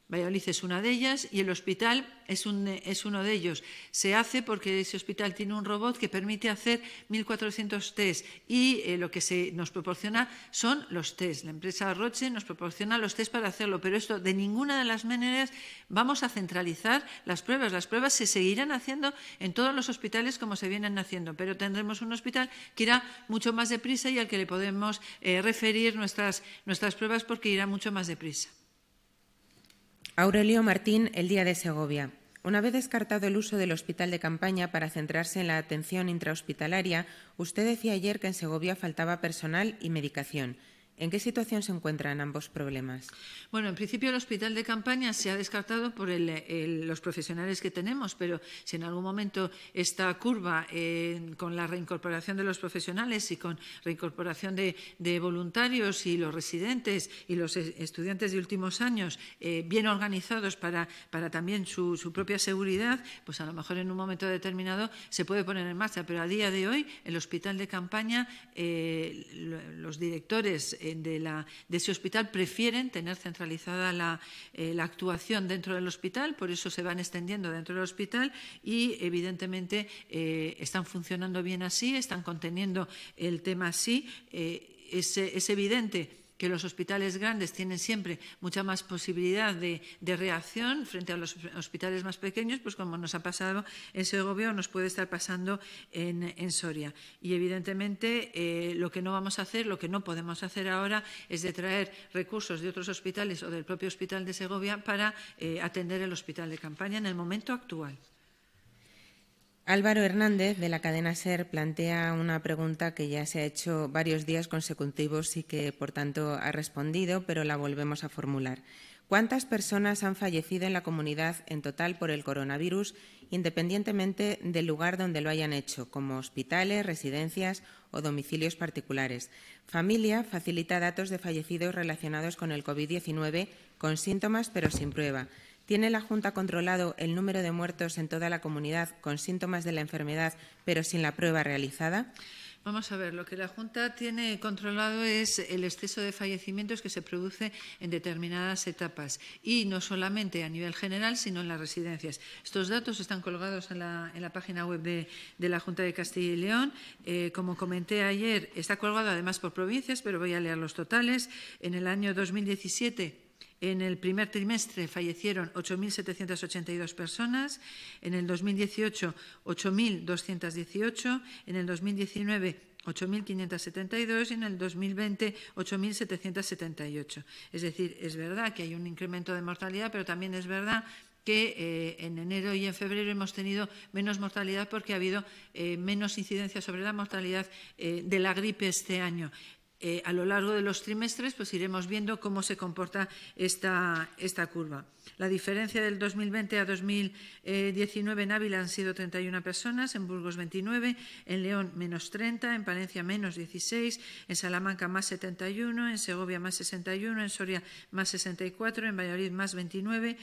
Valladolid es una de ellas y el hospital es, uno de ellos. Se hace porque ese hospital tiene un robot que permite hacer 1.400 test y eh, lo que se nos proporciona son los test. La empresa Roche nos proporciona los test para hacerlo, pero esto de ninguna de las maneras vamos a centralizar las pruebas. Las pruebas se seguirán haciendo en todos los hospitales como se vienen haciendo, pero tendremos un hospital que irá mucho más deprisa y al que le podemos eh, referir nuestras, nuestras pruebas porque irá mucho más deprisa. Aurelio Martín, el Día de Segovia. Una vez descartado el uso del hospital de campaña para centrarse en la atención intrahospitalaria, usted decía ayer que en Segovia faltaba personal y medicación. ¿En qué situación se encuentran ambos problemas? Bueno, en principio el hospital de campaña se ha descartado por los profesionales que tenemos, pero si en algún momento esta curva con la reincorporación de los profesionales y con reincorporación de, voluntarios y los residentes y los estudiantes de últimos años eh, bien organizados para, también su, propia seguridad, pues a lo mejor en un momento determinado se puede poner en marcha. Pero a día de hoy el hospital de campaña, eh, los directores de, ese hospital prefieren tener centralizada eh, la, actuación dentro del hospital, por eso se van extendiendo dentro del hospital y, evidentemente, eh, están funcionando bien así, están conteniendo el tema así. Eh, es evidente que los hospitales grandes tienen siempre mucha más posibilidad de, reacción frente a los hospitales más pequeños, pues como nos ha pasado en Segovia o nos puede estar pasando en, Soria. Y evidentemente eh, lo que no vamos a hacer, lo que no podemos hacer ahora es de traer recursos de otros hospitales o del propio hospital de Segovia para eh, atender el hospital de campaña en el momento actual. Álvaro Hernández de la cadena SER plantea una pregunta que ya se ha hecho varios días consecutivos y que, por tanto, ha respondido, pero la volvemos a formular. ¿Cuántas personas han fallecido en la comunidad en total por el coronavirus, independientemente del lugar donde lo hayan hecho, como hospitales, residencias o domicilios particulares? Familia facilita datos de fallecidos relacionados con el COVID-19 con síntomas pero sin prueba. ¿Tiene la Junta controlado el número de muertos en toda la comunidad con síntomas de la enfermedad, pero sin la prueba realizada? Vamos a ver, lo que la Junta tiene controlado es el exceso de fallecimientos que se produce en determinadas etapas y no solamente a nivel general, sino en las residencias. Estos datos están colgados en la, página web de, la Junta de Castilla y León. Eh, como comenté ayer, está colgado además por provincias, pero voy a leer los totales. En el año 2017 en el primer trimestre fallecieron 8.782 personas, en el 2018 8.218, en el 2019 8.572 y en el 2020 8.778. Es decir, es verdad que hay un incremento de mortalidad, pero también es verdad que eh, en enero y en febrero hemos tenido menos mortalidad porque ha habido eh, menos incidencia sobre la mortalidad eh, de la gripe este año. Eh, a lo largo de los trimestres pues iremos viendo cómo se comporta esta, esta curva. La diferencia del 2020 a 2019 en Ávila han sido 31 personas, en Burgos 29, en León menos 30, en Palencia menos 16, en Salamanca más 71, en Segovia más 61, en Soria más 64, en Valladolid más 29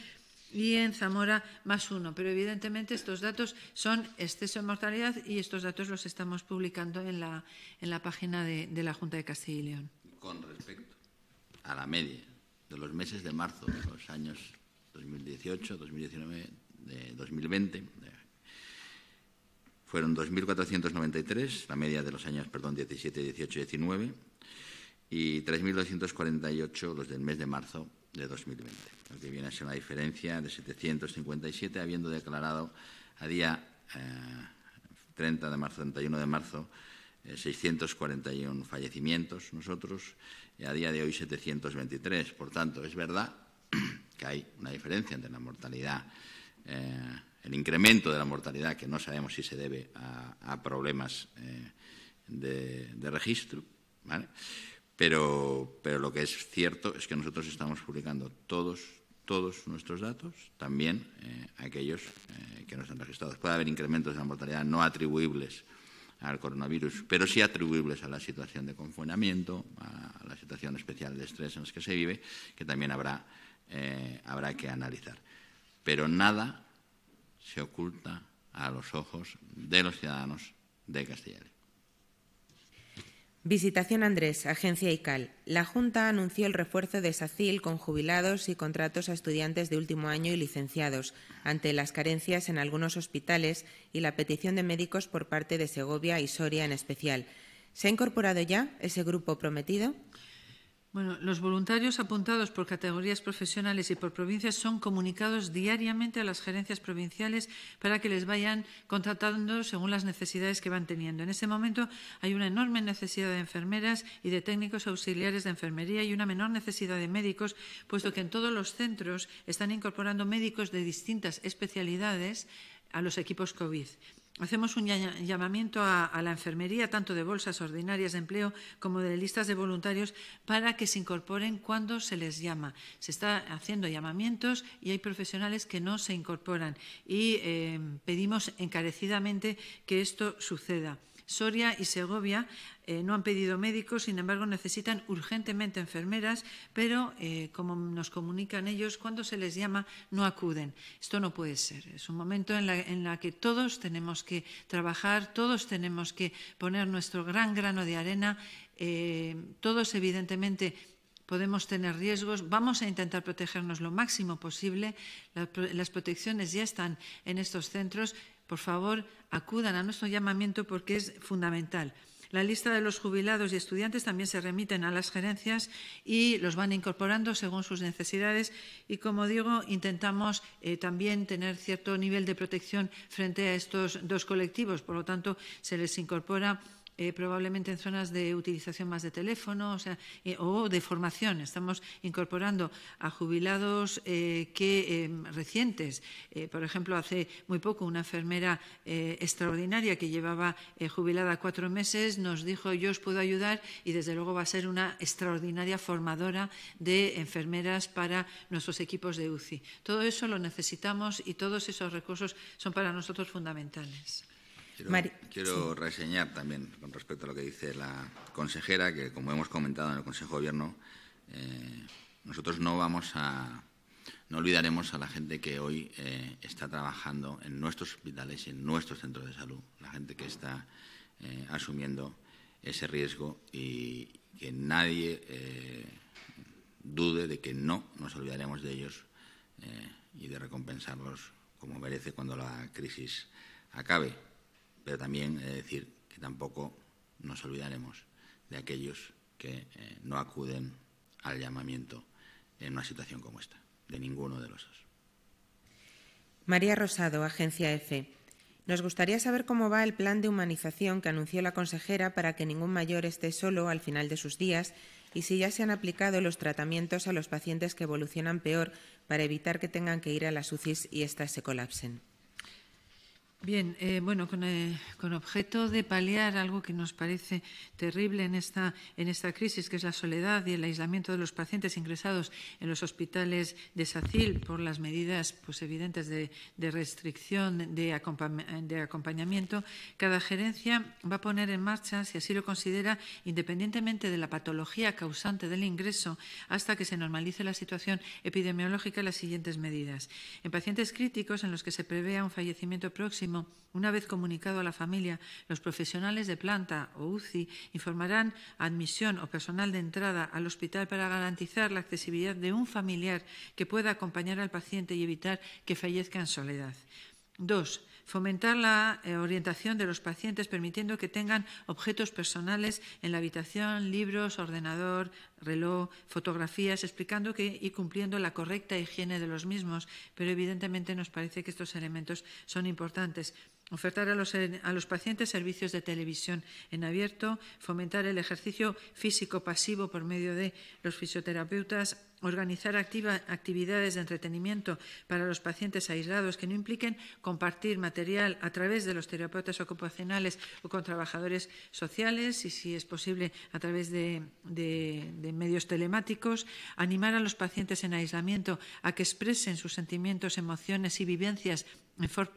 y en Zamora más uno. Pero evidentemente estos datos son exceso de mortalidad y estos datos los estamos publicando en la, en la página de, la Junta de Castilla y León. Con respecto a la media de los meses de marzo de los años 2018, 2019, de 2020, fueron 2.493, la media de los años, perdón, 17, 18, 19, y 3.248 los del mes de marzo de 2020, lo que viene a ser una diferencia de 757, habiendo declarado a día 30 eh, de marzo, 31 de marzo, 641 eh, fallecimientos nosotros y a día de hoy 723. Por tanto, es verdad *clears throat* que hay una diferencia entre la mortalidad, eh, el incremento de la mortalidad, que no sabemos si se debe a, problemas de, de, registro, ¿vale? Pero, pero lo que es cierto es que nosotros estamos publicando todos, nuestros datos, también eh, aquellos eh, que nos están registrados. Puede haber incrementos de la mortalidad no atribuibles al coronavirus, pero sí atribuibles a la situación de confinamiento, a la situación especial de estrés en la que se vive, que también habrá, eh, que analizar. Pero nada se oculta a los ojos de los ciudadanos de León. Visitación Andrés, Agencia ICAL. La Junta anunció el refuerzo de SACIL con jubilados y contratos a estudiantes de último año y licenciados, ante las carencias en algunos hospitales y la petición de médicos por parte de Segovia y Soria en especial. ¿Se ha incorporado ya ese grupo prometido? Bueno, los voluntarios apuntados por categorías profesionales y por provincias son comunicados diariamente a las gerencias provinciales para que les vayan contratando según las necesidades que van teniendo. En ese momento hay una enorme necesidad de enfermeras y de técnicos auxiliares de enfermería y una menor necesidad de médicos, puesto que en todos los centros están incorporando médicos de distintas especialidades a los equipos COVID. Hacemos un llamamiento a, la enfermería, tanto de bolsas ordinarias de empleo como de listas de voluntarios, para que se incorporen cuando se les llama. Se está haciendo llamamientos y hay profesionales que no se incorporan y eh, pedimos encarecidamente que esto suceda. Soria y Segovia eh, no han pedido médicos, sin embargo necesitan urgentemente enfermeras, pero eh, como nos comunican ellos, cuando se les llama no acuden. Esto no puede ser. Es un momento en la, que todos tenemos que trabajar, todos tenemos que poner nuestro gran grano de arena, eh, todos evidentemente podemos tener riesgos, vamos a intentar protegernos lo máximo posible, las protecciones ya están en estos centros, por favor acudan a nuestro llamamiento porque es fundamental. La lista de los jubilados y estudiantes también se remiten a las gerencias y los van incorporando según sus necesidades y, como digo, intentamos eh, también tener cierto nivel de protección frente a estos dos colectivos. Por lo tanto, se les incorpora eh, probablemente en zonas de utilización más de teléfono o, eh, de formación. Estamos incorporando a jubilados eh, que em, recientes. por ejemplo, hace muy poco una enfermera extraordinaria que llevaba jubilada cuatro meses nos dijo yo os puedo ayudar y desde luego va a ser una extraordinaria formadora de enfermeras para nuestros equipos de UCI. Todo eso lo necesitamos y todos esos recursos son para nosotros fundamentales. Quiero, reseñar también con respecto a lo que dice la consejera, que como hemos comentado en el Consejo de Gobierno, eh, nosotros no vamos a no olvidaremos a la gente que hoy eh, está trabajando en nuestros hospitales y en nuestros centros de salud, la gente que está eh, asumiendo ese riesgo y que nadie dude de que no nos olvidaremos de ellos y de recompensarlos como merece cuando la crisis acabe pero también decir que tampoco nos olvidaremos de aquellos que eh, no acuden al llamamiento en una situación como esta, de ninguno de los dos. María Rosado, Agencia EFE. Nos gustaría saber cómo va el plan de humanización que anunció la consejera para que ningún mayor esté solo al final de sus días y si ya se han aplicado los tratamientos a los pacientes que evolucionan peor para evitar que tengan que ir a las UCIs y éstas se colapsen. Bien, eh, bueno, eh, con, objeto de paliar algo que nos parece terrible en esta, en esta crisis, que es la soledad y el aislamiento de los pacientes ingresados en los hospitales de SACIL por las medidas pues, evidentes de, restricción de, de acompañamiento, cada gerencia va a poner en marcha, si así lo considera, independientemente de la patología causante del ingreso, hasta que se normalice la situación epidemiológica, las siguientes medidas. En pacientes críticos en los que se prevea un fallecimiento próximo, una vez comunicado a la familia, los profesionales de planta o UCI informarán a admisión o personal de entrada al hospital para garantizar la accesibilidad de un familiar que pueda acompañar al paciente y evitar que fallezca en soledad. Fomentar la eh, orientación de los pacientes permitiendo que tengan objetos personales en la habitación, libros, ordenador, reloj, fotografías, explicando que y cumpliendo la correcta higiene de los mismos. Pero evidentemente nos parece que estos elementos son importantes. Ofertar a los, pacientes servicios de televisión en abierto, fomentar el ejercicio físico pasivo por medio de los fisioterapeutas, organizar actividades de entretenimiento para los pacientes aislados que no impliquen compartir material a través de los terapeutas ocupacionales o con trabajadores sociales y, si es posible, a través de, de medios telemáticos, animar a los pacientes en aislamiento a que expresen sus sentimientos, emociones y vivencias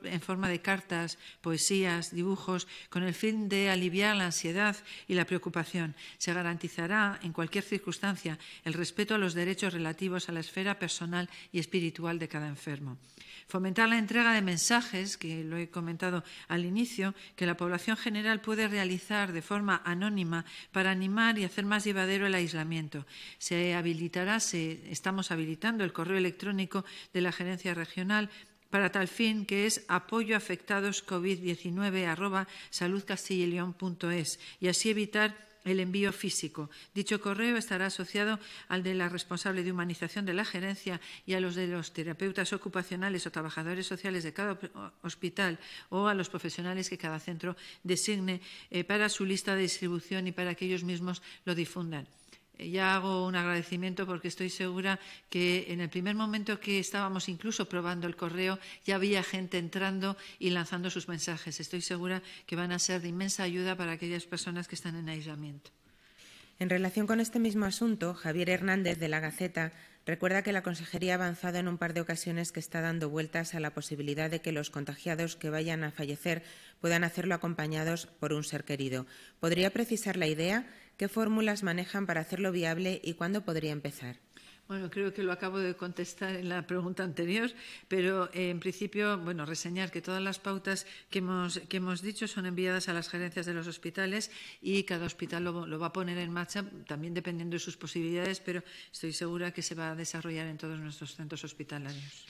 en, forma de cartas, poesías, dibujos, con el fin de aliviar la ansiedad y la preocupación. Se garantizará, en cualquier circunstancia, el respeto a los derechos relativos a la esfera personal y espiritual de cada enfermo. Fomentar la entrega de mensajes, que lo he comentado al inicio, que la población general puede realizar de forma anónima para animar y hacer más llevadero el aislamiento. Se habilitará, estamos habilitando el correo electrónico de la Gerencia Regional para tal fin, que es apoyo afectados covid y así evitar el envío físico. Dicho correo estará asociado al de la responsable de humanización de la gerencia y a los de los terapeutas ocupacionales o trabajadores sociales de cada hospital o a los profesionales que cada centro designe eh, para su lista de distribución y para que ellos mismos lo difundan. Eh, ya hago un agradecimiento porque estoy segura que en el primer momento que estábamos incluso probando el correo ya había gente entrando y lanzando sus mensajes. Estoy segura que van a ser de inmensa ayuda para aquellas personas que están en aislamiento. En relación con este mismo asunto, Javier Hernández de la Gaceta recuerda que la Consejería ha avanzado en un par de ocasiones que está dando vueltas a la posibilidad de que los contagiados que vayan a fallecer puedan hacerlo acompañados por un ser querido. ¿Podría precisar la idea? ¿Qué fórmulas manejan para hacerlo viable y cuándo podría empezar? Bueno, creo que lo acabo de contestar en la pregunta anterior, pero eh, en principio, bueno, reseñar que todas las pautas que hemos, que hemos dicho son enviadas a las gerencias de los hospitales y cada hospital lo, va a poner en marcha, también dependiendo de sus posibilidades, pero estoy segura que se va a desarrollar en todos nuestros centros hospitalarios.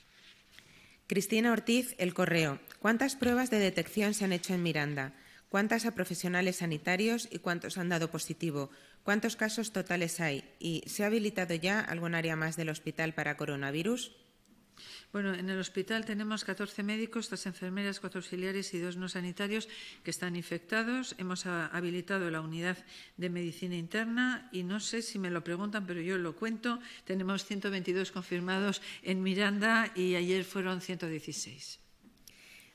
Cristina Ortiz, El Correo. ¿Cuántas pruebas de detección se han hecho en Miranda? cuántas a profesionales sanitarios y cuántos han dado positivo, cuántos casos totales hay y ¿se ha habilitado ya algún área más del hospital para coronavirus? Bueno, en el hospital tenemos 14 médicos, dos enfermeras, cuatro auxiliares y dos no sanitarios que están infectados. Hemos habilitado la unidad de medicina interna y no sé si me lo preguntan, pero yo lo cuento. Tenemos 122 confirmados en Miranda y ayer fueron 116.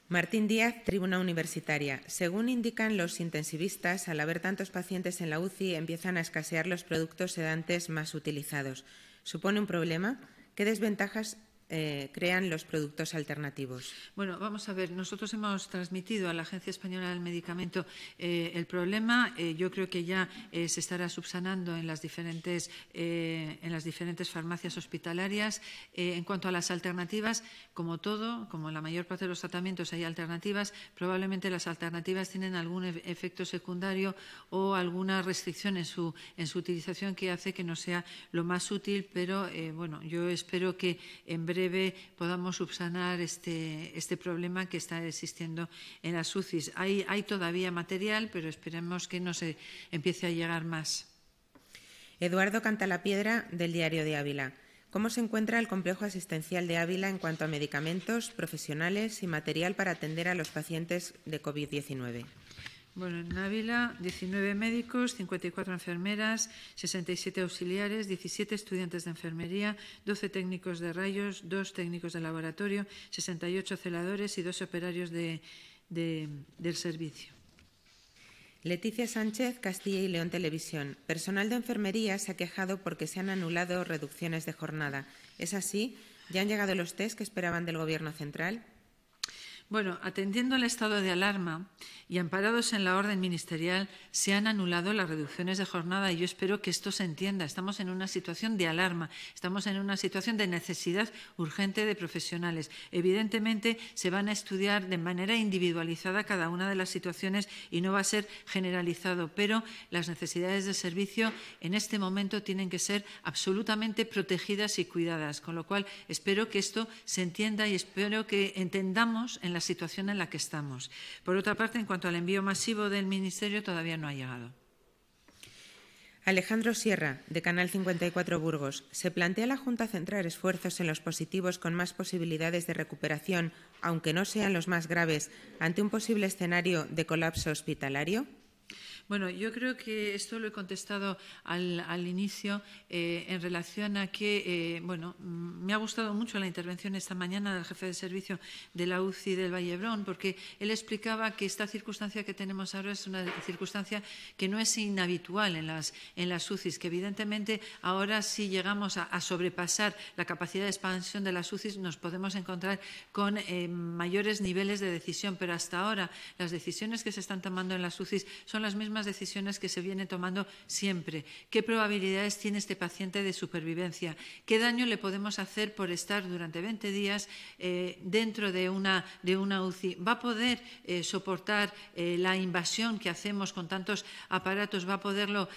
Martín Díaz, Tribuna Universitaria. Según indican los intensivistas, al haber tantos pacientes en la UCI empiezan a escasear los productos sedantes más utilizados. ¿Supone un problema? ¿Qué desventajas eh, crean los productos alternativos. Bueno, vamos a ver, nosotros hemos transmitido a la Agencia Española del Medicamento eh, el problema. Eh, yo creo que ya se estará subsanando en las diferentes, en las diferentes farmacias hospitalarias. en cuanto a las alternativas, como todo, como en la mayor parte de los tratamientos hay alternativas, probablemente las alternativas tienen algún e-, efecto secundario o alguna restricción en su, en su utilización que hace que no sea lo más útil, pero bueno, yo espero que en breve breve podamos subsanar este, este, problema que está existiendo en las UCIs. Hay, hay todavía material, pero esperemos que no se empiece a llegar más. Eduardo Cantalapiedra, del Diario de Ávila. ¿Cómo se encuentra el complejo asistencial de Ávila en cuanto a medicamentos, profesionales y material para atender a los pacientes de COVID-19? Bueno, en Ávila, 19 médicos, 54 enfermeras, 67 auxiliares, 17 estudiantes de enfermería, 12 técnicos de rayos, 2 técnicos de laboratorio, 68 celadores y 2 operarios del servicio. Leticia Sánchez, Castilla y León Televisión. Personal de enfermería se ha quejado porque se han anulado reducciones de jornada. ¿Es así? ¿Ya han llegado los test que esperaban del Gobierno central? Bueno, atendiendo al estado de alarma y amparados en la orden ministerial, se han anulado las reducciones de jornada y yo espero que esto se entienda. Estamos en una situación de alarma, estamos en una situación de necesidad urgente de profesionales. Evidentemente, se van a estudiar de manera individualizada cada una de las situaciones y no va a ser generalizado, pero las necesidades de servicio en este momento tienen que ser absolutamente protegidas y cuidadas, con lo cual espero que esto se entienda y espero que entendamos en la la situación en la que estamos. Por otra parte, en cuanto al envío masivo del Ministerio, todavía no ha llegado. Alejandro Sierra, de Canal 54 Burgos. ¿Se plantea la Junta centrar esfuerzos en los positivos con más posibilidades de recuperación, aunque no sean los más graves, ante un posible escenario de colapso hospitalario? Bueno, yo creo que esto lo he contestado al, al inicio eh, en relación a que, eh, bueno, mm, me ha gustado mucho la intervención esta mañana del jefe de servicio de la UCI del Vallebrón, porque él explicaba que esta circunstancia que tenemos ahora es una circunstancia que no es inhabitual en las, en las UCIs, que evidentemente ahora si llegamos a, sobrepasar la capacidad de expansión de las UCIs nos podemos encontrar con eh, mayores niveles de decisión, pero hasta ahora las decisiones que se están tomando en las UCIs son las mismas decisiones que se vienen tomando siempre. ¿Qué probabilidades tiene este paciente de supervivencia? ¿Qué daño le podemos hacer por estar durante 20 días eh, dentro de una, de una UCI? ¿Va a poder eh, soportar eh, la invasión que hacemos con tantos aparatos? ¿Va a poderlo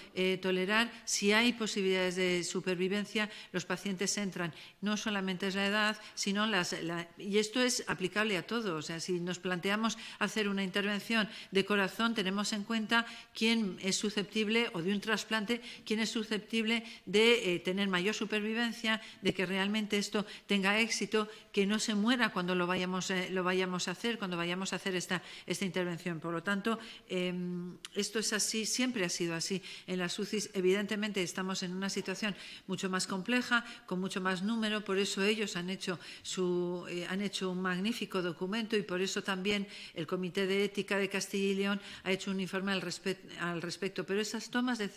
tolerar? Si hay posibilidades de supervivencia, los pacientes entran. No solamente es la edad, sino las... y esto es aplicable a todos. si nos planteamos hacer una intervención de corazón, tenemos en cuenta quién es susceptible o de un trasplante, quién es susceptible de eh, tener mayor supervivencia, de que realmente esto tenga éxito, que no se muera cuando lo vayamos, eh, lo vayamos a hacer, cuando vayamos a hacer esta, esta intervención. Por lo tanto, em, esto es así, siempre ha sido así. En las UCIs, evidentemente, estamos en una situación mucho más compleja, con mucho más número, por eso ellos han hecho, su, eh, han hecho un magnífico documento y por eso también el Comité de Ética de Castilla y León ha hecho un informe al respecto al respecto, pero esas tomas de,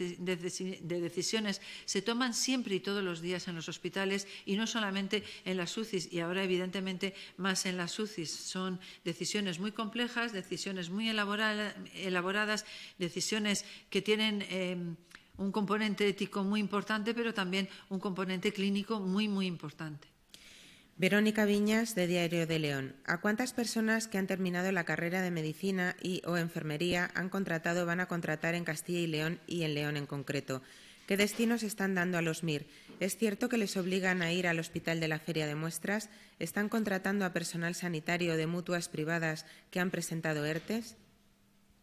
decisiones se toman siempre y todos los días en los hospitales y no solamente en las UCIs y ahora evidentemente más en las UCIs. Son decisiones muy complejas, decisiones muy elaboradas, decisiones que tienen... Em, un componente ético muy importante, pero también un componente clínico muy, muy importante. Verónica Viñas, de Diario de León. ¿A cuántas personas que han terminado la carrera de medicina y o enfermería han contratado o van a contratar en Castilla y León y en León en concreto? ¿Qué destinos están dando a los MIR? ¿Es cierto que les obligan a ir al hospital de la feria de muestras? ¿Están contratando a personal sanitario de mutuas privadas que han presentado ERTES?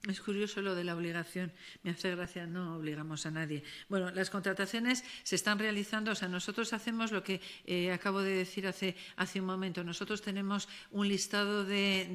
Es curioso lo de la obligación. Me hace gracia, no obligamos a nadie. Bueno, las contrataciones se están realizando, o sea, nosotros hacemos lo que eh, acabo de decir hace, hace un momento. Nosotros tenemos un listado de,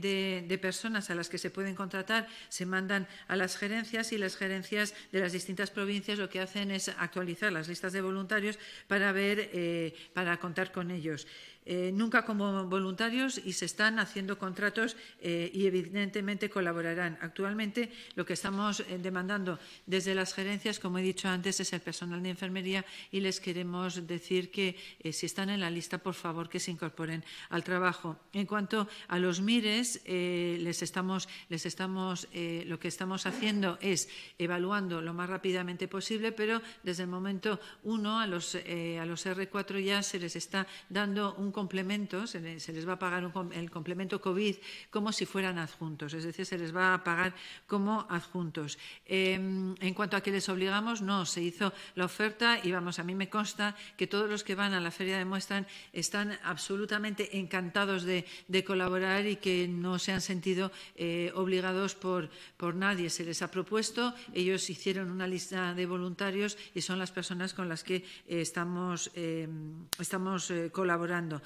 de, personas a las que se pueden contratar, se mandan a las gerencias y las gerencias de las distintas provincias lo que hacen es actualizar las listas de voluntarios para ver, eh, para contar con ellos. Eh, nunca como voluntarios y se están haciendo contratos eh, y evidentemente colaborarán. Actualmente lo que estamos eh, demandando desde las gerencias, como he dicho antes, es el personal de enfermería y les queremos decir que si están en la lista, por favor, que se incorporen al trabajo. En cuanto a los mires, les estamos, les estamos, lo que estamos haciendo es evaluando lo más rápidamente posible, pero desde el momento uno a los, a los R4 ya se les está dando un complementos, se les va a pagar el complemento COVID como si fueran adjuntos, es decir, se les va a pagar como adjuntos. Em, en cuanto a que les obligamos, no, se hizo la oferta y vamos, a mí me consta que todos los que van a la feria de Muestran están absolutamente encantados de, colaborar y que no se han sentido eh, obligados por, por nadie. Se les ha propuesto, ellos hicieron una lista de voluntarios y son las personas con las que estamos, em, estamos eh, colaborando.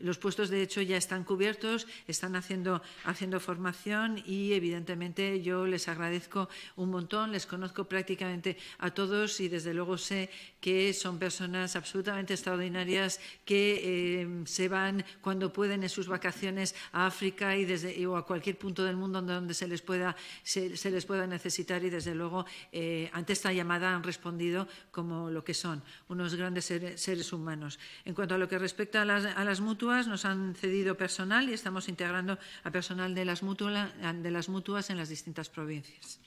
Los puestos, de hecho, ya están cubiertos, están haciendo, formación y, evidentemente, yo les agradezco un montón, les conozco prácticamente a todos y, desde luego, sé que son personas absolutamente extraordinarias que eh, se van cuando pueden en sus vacaciones a África y desde, o a cualquier punto del mundo donde se les pueda, se, les pueda necesitar y, desde luego, eh, ante esta llamada han respondido como lo que son, unos grandes seres humanos. En cuanto a lo que respecta a las mutuas, nos han cedido personal y estamos integrando a personal de las, de las mutuas en las distintas provincias.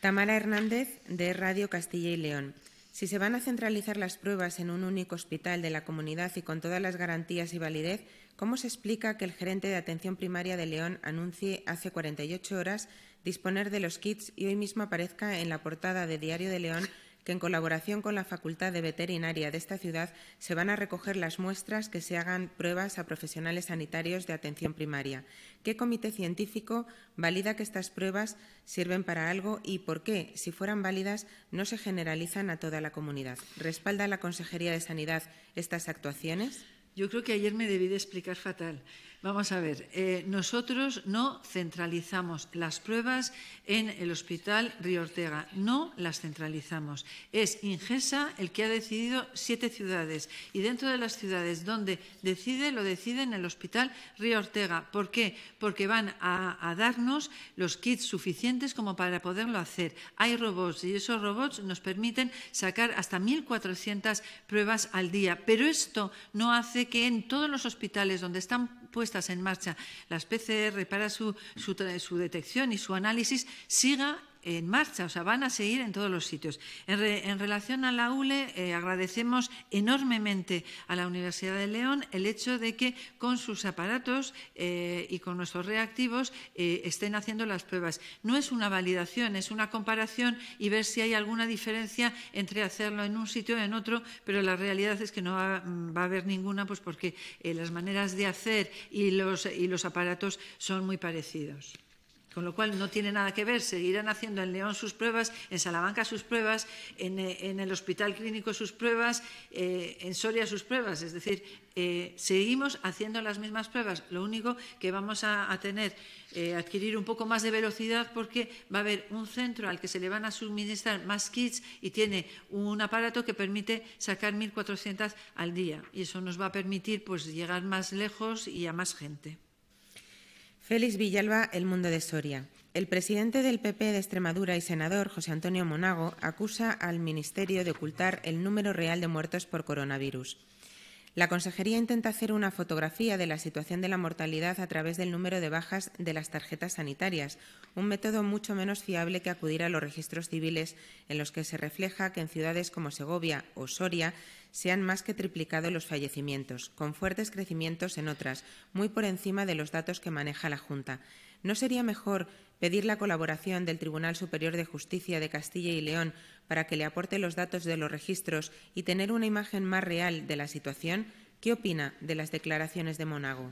Tamara Hernández, de Radio Castilla y León. Si se van a centralizar las pruebas en un único hospital de la comunidad y con todas las garantías y validez, ¿cómo se explica que el gerente de atención primaria de León anuncie hace 48 horas disponer de los kits y hoy mismo aparezca en la portada de Diario de León que en colaboración con la Facultad de Veterinaria de esta ciudad se van a recoger las muestras que se hagan pruebas a profesionales sanitarios de atención primaria. ¿Qué comité científico valida que estas pruebas sirven para algo y por qué, si fueran válidas, no se generalizan a toda la comunidad? ¿Respalda la Consejería de Sanidad estas actuaciones? Yo creo que ayer me debí de explicar fatal. Vamos a ver, eh, nosotros no centralizamos las pruebas en el Hospital Río Ortega, no las centralizamos. Es Ingesa el que ha decidido siete ciudades y dentro de las ciudades donde decide, lo decide en el Hospital Río Ortega. ¿Por qué? Porque van a, a darnos los kits suficientes como para poderlo hacer. Hay robots y esos robots nos permiten sacar hasta 1.400 pruebas al día, pero esto no hace que en todos los hospitales donde están puestas en marcha las PCR para su, su, su detección y su análisis siga en marcha, o sea, van a seguir en todos los sitios. En, relación a la ULE, eh, agradecemos enormemente a la Universidad de León el hecho de que con sus aparatos eh, y con nuestros reactivos eh, estén haciendo las pruebas. No es una validación, es una comparación y ver si hay alguna diferencia entre hacerlo en un sitio o en otro, pero la realidad es que no va, a haber ninguna, pues porque las maneras de hacer y los aparatos son muy parecidos con lo cual no tiene nada que ver, seguirán haciendo en León sus pruebas, en Salamanca sus pruebas, en, eh, el Hospital Clínico sus pruebas, eh, en Soria sus pruebas, es decir, eh, seguimos haciendo las mismas pruebas, lo único que vamos a, tener, es adquirir un poco más de velocidad porque va a haber un centro al que se le van a suministrar más kits y tiene un aparato que permite sacar 1.400 al día y eso nos va a permitir pues, llegar más lejos y a más gente. Félix Villalba, El Mundo de Soria. El presidente del PP de Extremadura y senador José Antonio Monago acusa al Ministerio de ocultar el número real de muertos por coronavirus. La Consejería intenta hacer una fotografía de la situación de la mortalidad a través del número de bajas de las tarjetas sanitarias, un método mucho menos fiable que acudir a los registros civiles en los que se refleja que en ciudades como Segovia o Soria se han más que triplicado los fallecimientos, con fuertes crecimientos en otras, muy por encima de los datos que maneja la Junta. ¿No sería mejor pedir la colaboración del Tribunal Superior de Justicia de Castilla y León para que le aporte los datos de los registros y tener una imagen más real de la situación? ¿Qué opina de las declaraciones de Monago?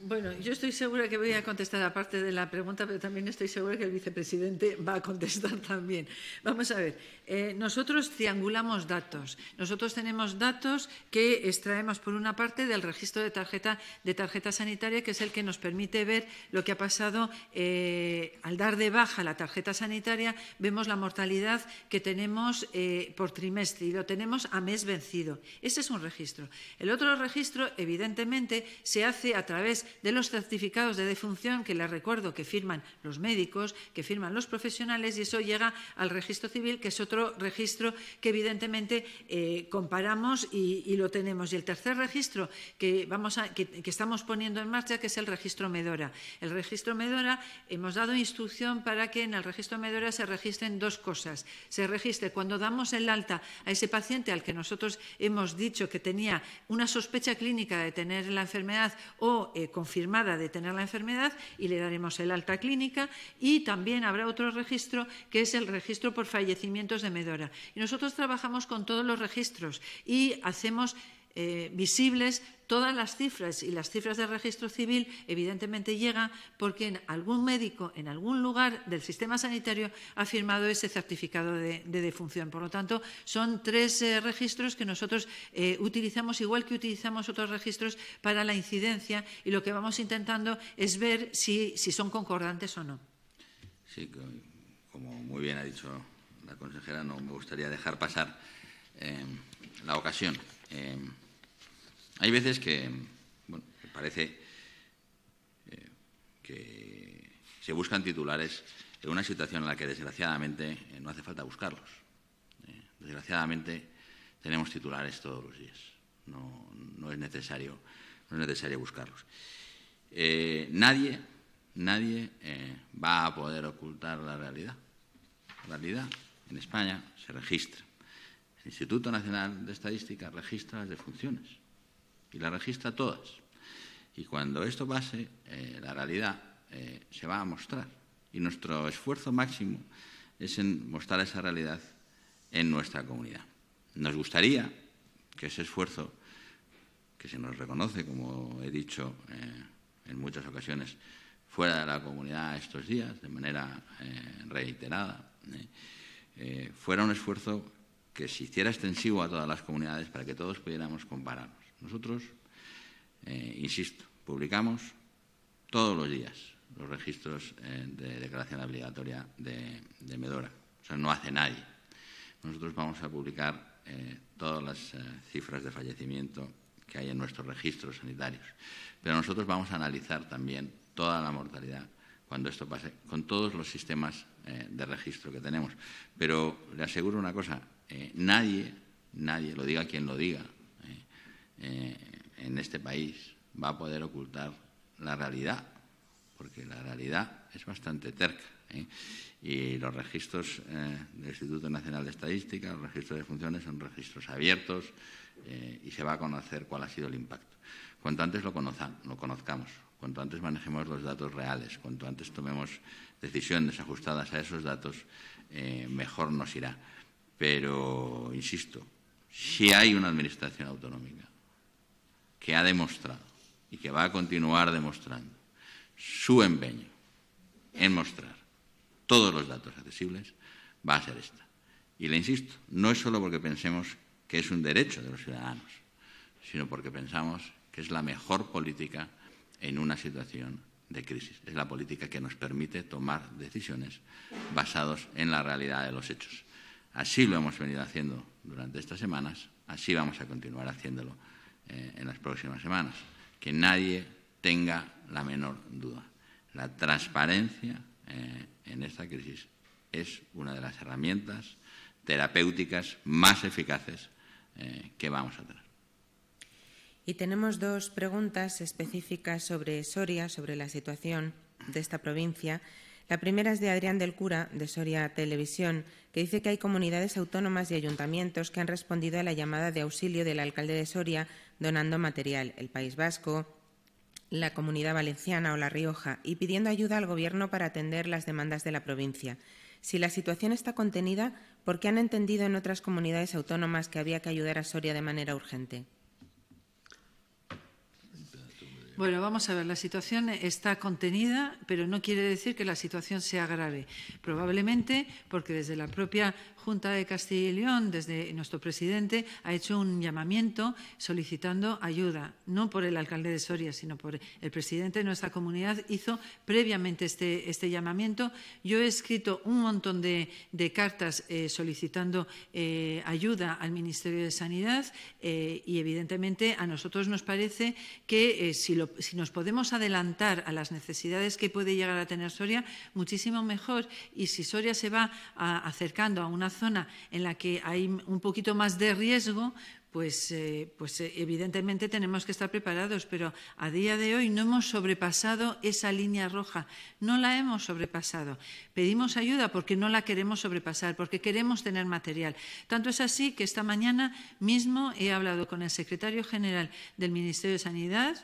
Bueno, yo estoy segura que voy a contestar aparte de la pregunta, pero también estoy segura que el vicepresidente va a contestar *laughs* también. Vamos a ver, eh, nosotros triangulamos datos. Nosotros tenemos datos que extraemos, por una parte, del registro de tarjeta, de tarjeta sanitaria, que es el que nos permite ver lo que ha pasado eh, al dar de baja la tarjeta sanitaria. Vemos la mortalidad que tenemos eh, por trimestre y lo tenemos a mes vencido. Ese es un registro. El otro registro, evidentemente, se hace a través de los certificados de defunción, que les recuerdo que firman los médicos, que firman los profesionales, y eso llega al registro civil, que es otro registro que evidentemente eh, comparamos y, lo tenemos. Y el tercer registro que, vamos a, que, estamos poniendo en marcha, que es el registro Medora. El registro Medora, hemos dado instrucción para que en el registro Medora se registren dos cosas. Se registre cuando damos el alta a ese paciente al que nosotros hemos dicho que tenía una sospecha clínica de tener la enfermedad o eh, confirmada de tener la enfermedad y le daremos el alta clínica y también habrá otro registro que es el registro por fallecimientos de medora. Y nosotros trabajamos con todos los registros y hacemos eh, visibles todas las cifras y las cifras del registro civil evidentemente llegan porque algún médico en algún lugar del sistema sanitario ha firmado ese certificado de, defunción. Por lo tanto, son tres eh, registros que nosotros eh, utilizamos igual que utilizamos otros registros para la incidencia y lo que vamos intentando es ver si, son concordantes o no. Sí, como muy bien ha dicho la consejera, no me gustaría dejar pasar eh, la ocasión. Hay veces que, parece eh, que se buscan titulares en una situación en la que desgraciadamente eh, no hace falta buscarlos. Eh. desgraciadamente tenemos titulares todos los días. No, es, necesario, no es necesario buscarlos. nadie nadie va a poder ocultar la realidad. La realidad en España se registra. El Instituto Nacional de Estadística registra las defunciones y la registra todas. Y cuando esto pase, eh, la realidad eh, se va a mostrar. Y nuestro esfuerzo máximo es en mostrar esa realidad en nuestra comunidad. Nos gustaría que ese esfuerzo, que se nos reconoce, como he dicho eh, en muchas ocasiones, fuera de la comunidad estos días, de manera reiterada, fuera un esfuerzo que se hiciera extensivo a todas las comunidades para que todos pudiéramos compararnos. Nosotros, eh, insisto, publicamos todos los días los registros eh, de declaración obligatoria de, Medora. O sea, no hace nadie. Nosotros vamos a publicar eh, todas las cifras de fallecimiento que hay en nuestros registros sanitarios. Pero nosotros vamos a analizar también toda la mortalidad cuando esto pase, con todos los sistemas de registro que tenemos. Pero le aseguro una cosa, nadie, nadie, lo diga quien lo diga, eh, en este país va a poder ocultar la realidad, porque la realidad es bastante terca. ¿eh? Y los registros eh, del Instituto Nacional de Estadística, los registros de funciones son registros abiertos y se va a conocer cuál ha sido el impacto. Cuanto antes lo, lo conozcamos, cuanto antes manejemos los datos reales, cuanto antes tomemos decisiones ajustadas a esos datos, mejor nos irá. Pero, insisto, si hay una administración autonómica que ha demostrado y que va a continuar demostrando su empeño en mostrar todos los datos accesibles va a ser esta. Y le insisto, no es solo porque pensemos que es un derecho de los ciudadanos, sino porque pensamos que es la mejor política en una situación de crisis. Es la política que nos permite tomar decisiones basadas en la realidad de los hechos. Así lo hemos venido haciendo durante estas semanas, así vamos a continuar haciéndolo eh, en las próximas semanas. Que nadie tenga la menor duda. La transparencia eh, en esta crisis es una de las herramientas terapéuticas más eficaces eh, que vamos a tener. Y tenemos dos preguntas específicas sobre Soria, sobre la situación de esta provincia. La primera es de Adrián del Cura, de Soria Televisión, que dice que hay comunidades autónomas y ayuntamientos que han respondido a la llamada de auxilio del alcalde de Soria donando material el País Vasco, la Comunidad Valenciana o La Rioja y pidiendo ayuda al Gobierno para atender las demandas de la provincia. Si la situación está contenida, ¿por qué han entendido en otras comunidades autónomas que había que ayudar a Soria de manera urgente? Bueno, vamos a ver, la situación está contenida, pero no quiere decir que la situación sea grave. Probablemente porque desde la propia Junta de Castilla y León, desde nuestro presidente, ha hecho un llamamiento solicitando ayuda, no por el alcalde de Soria, sino por el presidente de nuestra comunidad, hizo previamente este, este llamamiento. Yo he escrito un montón de, cartas eh, solicitando eh, ayuda al Ministerio de Sanidad eh, y, evidentemente, a nosotros nos parece que si, si nos podemos adelantar a las necesidades que puede llegar a tener Soria, muchísimo mejor. Y si Soria se va acercando a una zona en la que hay un poquito más de riesgo, pues, eh, pues, eh, evidentemente tenemos que estar preparados, pero a día de hoy no hemos sobrepasado esa línea roja, no la hemos sobrepasado. Pedimos ayuda porque no la queremos sobrepasar, porque queremos tener material. Tanto es así que esta mañana mismo he hablado con el secretario general del Ministerio de Sanidad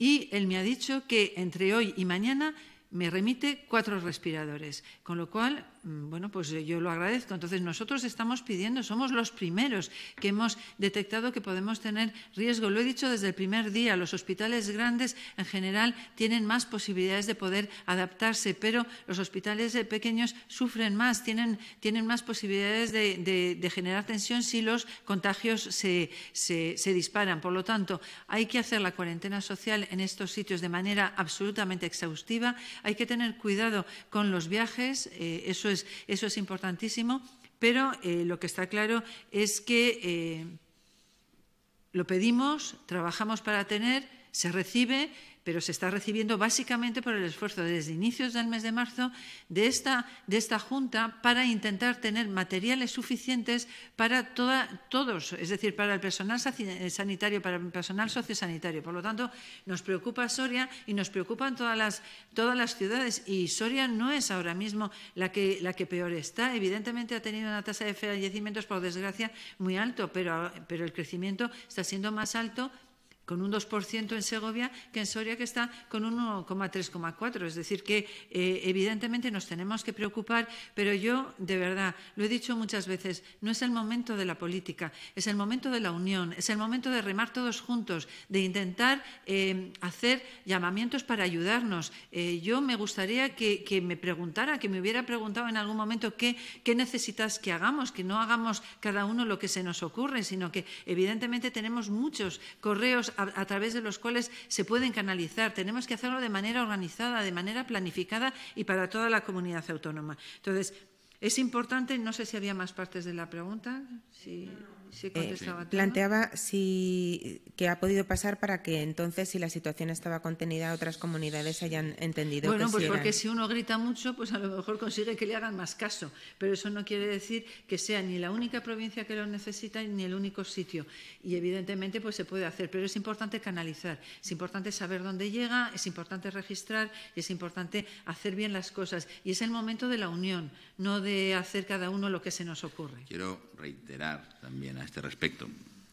y él me ha dicho que entre hoy y mañana me remite cuatro respiradores, con lo cual Mm, bueno, pues eh, yo lo agradezco. Entonces nosotros estamos pidiendo, somos los primeros que hemos detectado que podemos tener riesgo. Lo he dicho desde el primer día, los hospitales grandes en general tienen más posibilidades de poder adaptarse, pero los hospitales eh, pequeños sufren más, tienen, más posibilidades de, generar tensión si los contagios se, disparan. Por lo tanto, hay que hacer la cuarentena social en estos sitios de manera absolutamente exhaustiva, hay que tener cuidado con los viajes, eh, eso eso es, importantísimo, pero eh, lo que está claro es que eh, lo pedimos, trabajamos para tener, se recibe, pero se está recibiendo básicamente por el esfuerzo desde inicios del mes de marzo de esta, de esta Junta para intentar tener materiales suficientes para todos, es decir, para el personal eh, sanitario, para el personal sociosanitario. Por lo tanto, nos preocupa Soria y nos preocupan todas las, todas las ciudades y Soria no es ahora mismo la que, la que peor está. Evidentemente ha tenido una tasa de fallecimientos, por desgracia, muy alto, pero el crecimiento está siendo más alto con un 2% en Segovia, que en Soria que está con 1,3,4. Es decir, que eh, evidentemente nos tenemos que preocupar, pero yo, de verdad, lo he dicho muchas veces, no es el momento de la política, es el momento de la unión, es el momento de remar todos juntos, de intentar eh, hacer llamamientos para ayudarnos. Eh, yo me gustaría que, me preguntara, que me hubiera preguntado en algún momento qué, qué necesitas que hagamos, que no hagamos cada uno lo que se nos ocurre, sino que evidentemente tenemos muchos correos a, través de los cuales se pueden canalizar. Tenemos que hacerlo de manera organizada, de manera planificada y para toda la comunidad autónoma. Entonces, es importante, no sé si había más partes de la pregunta. Sí, eh, planteaba si, que ha podido pasar para que entonces, si la situación estaba contenida, otras comunidades hayan entendido. Bueno, que pues porque si uno grita mucho, pues a lo mejor consigue que le hagan más caso, pero eso no quiere decir que sea ni la única provincia que lo necesita ni el único sitio. Y evidentemente, pues se puede hacer, pero es importante canalizar, es importante saber dónde llega, es importante registrar y es importante hacer bien las cosas. Y es el momento de la unión, no de hacer cada uno lo que se nos ocurre. Quiero reiterar también a este respecto,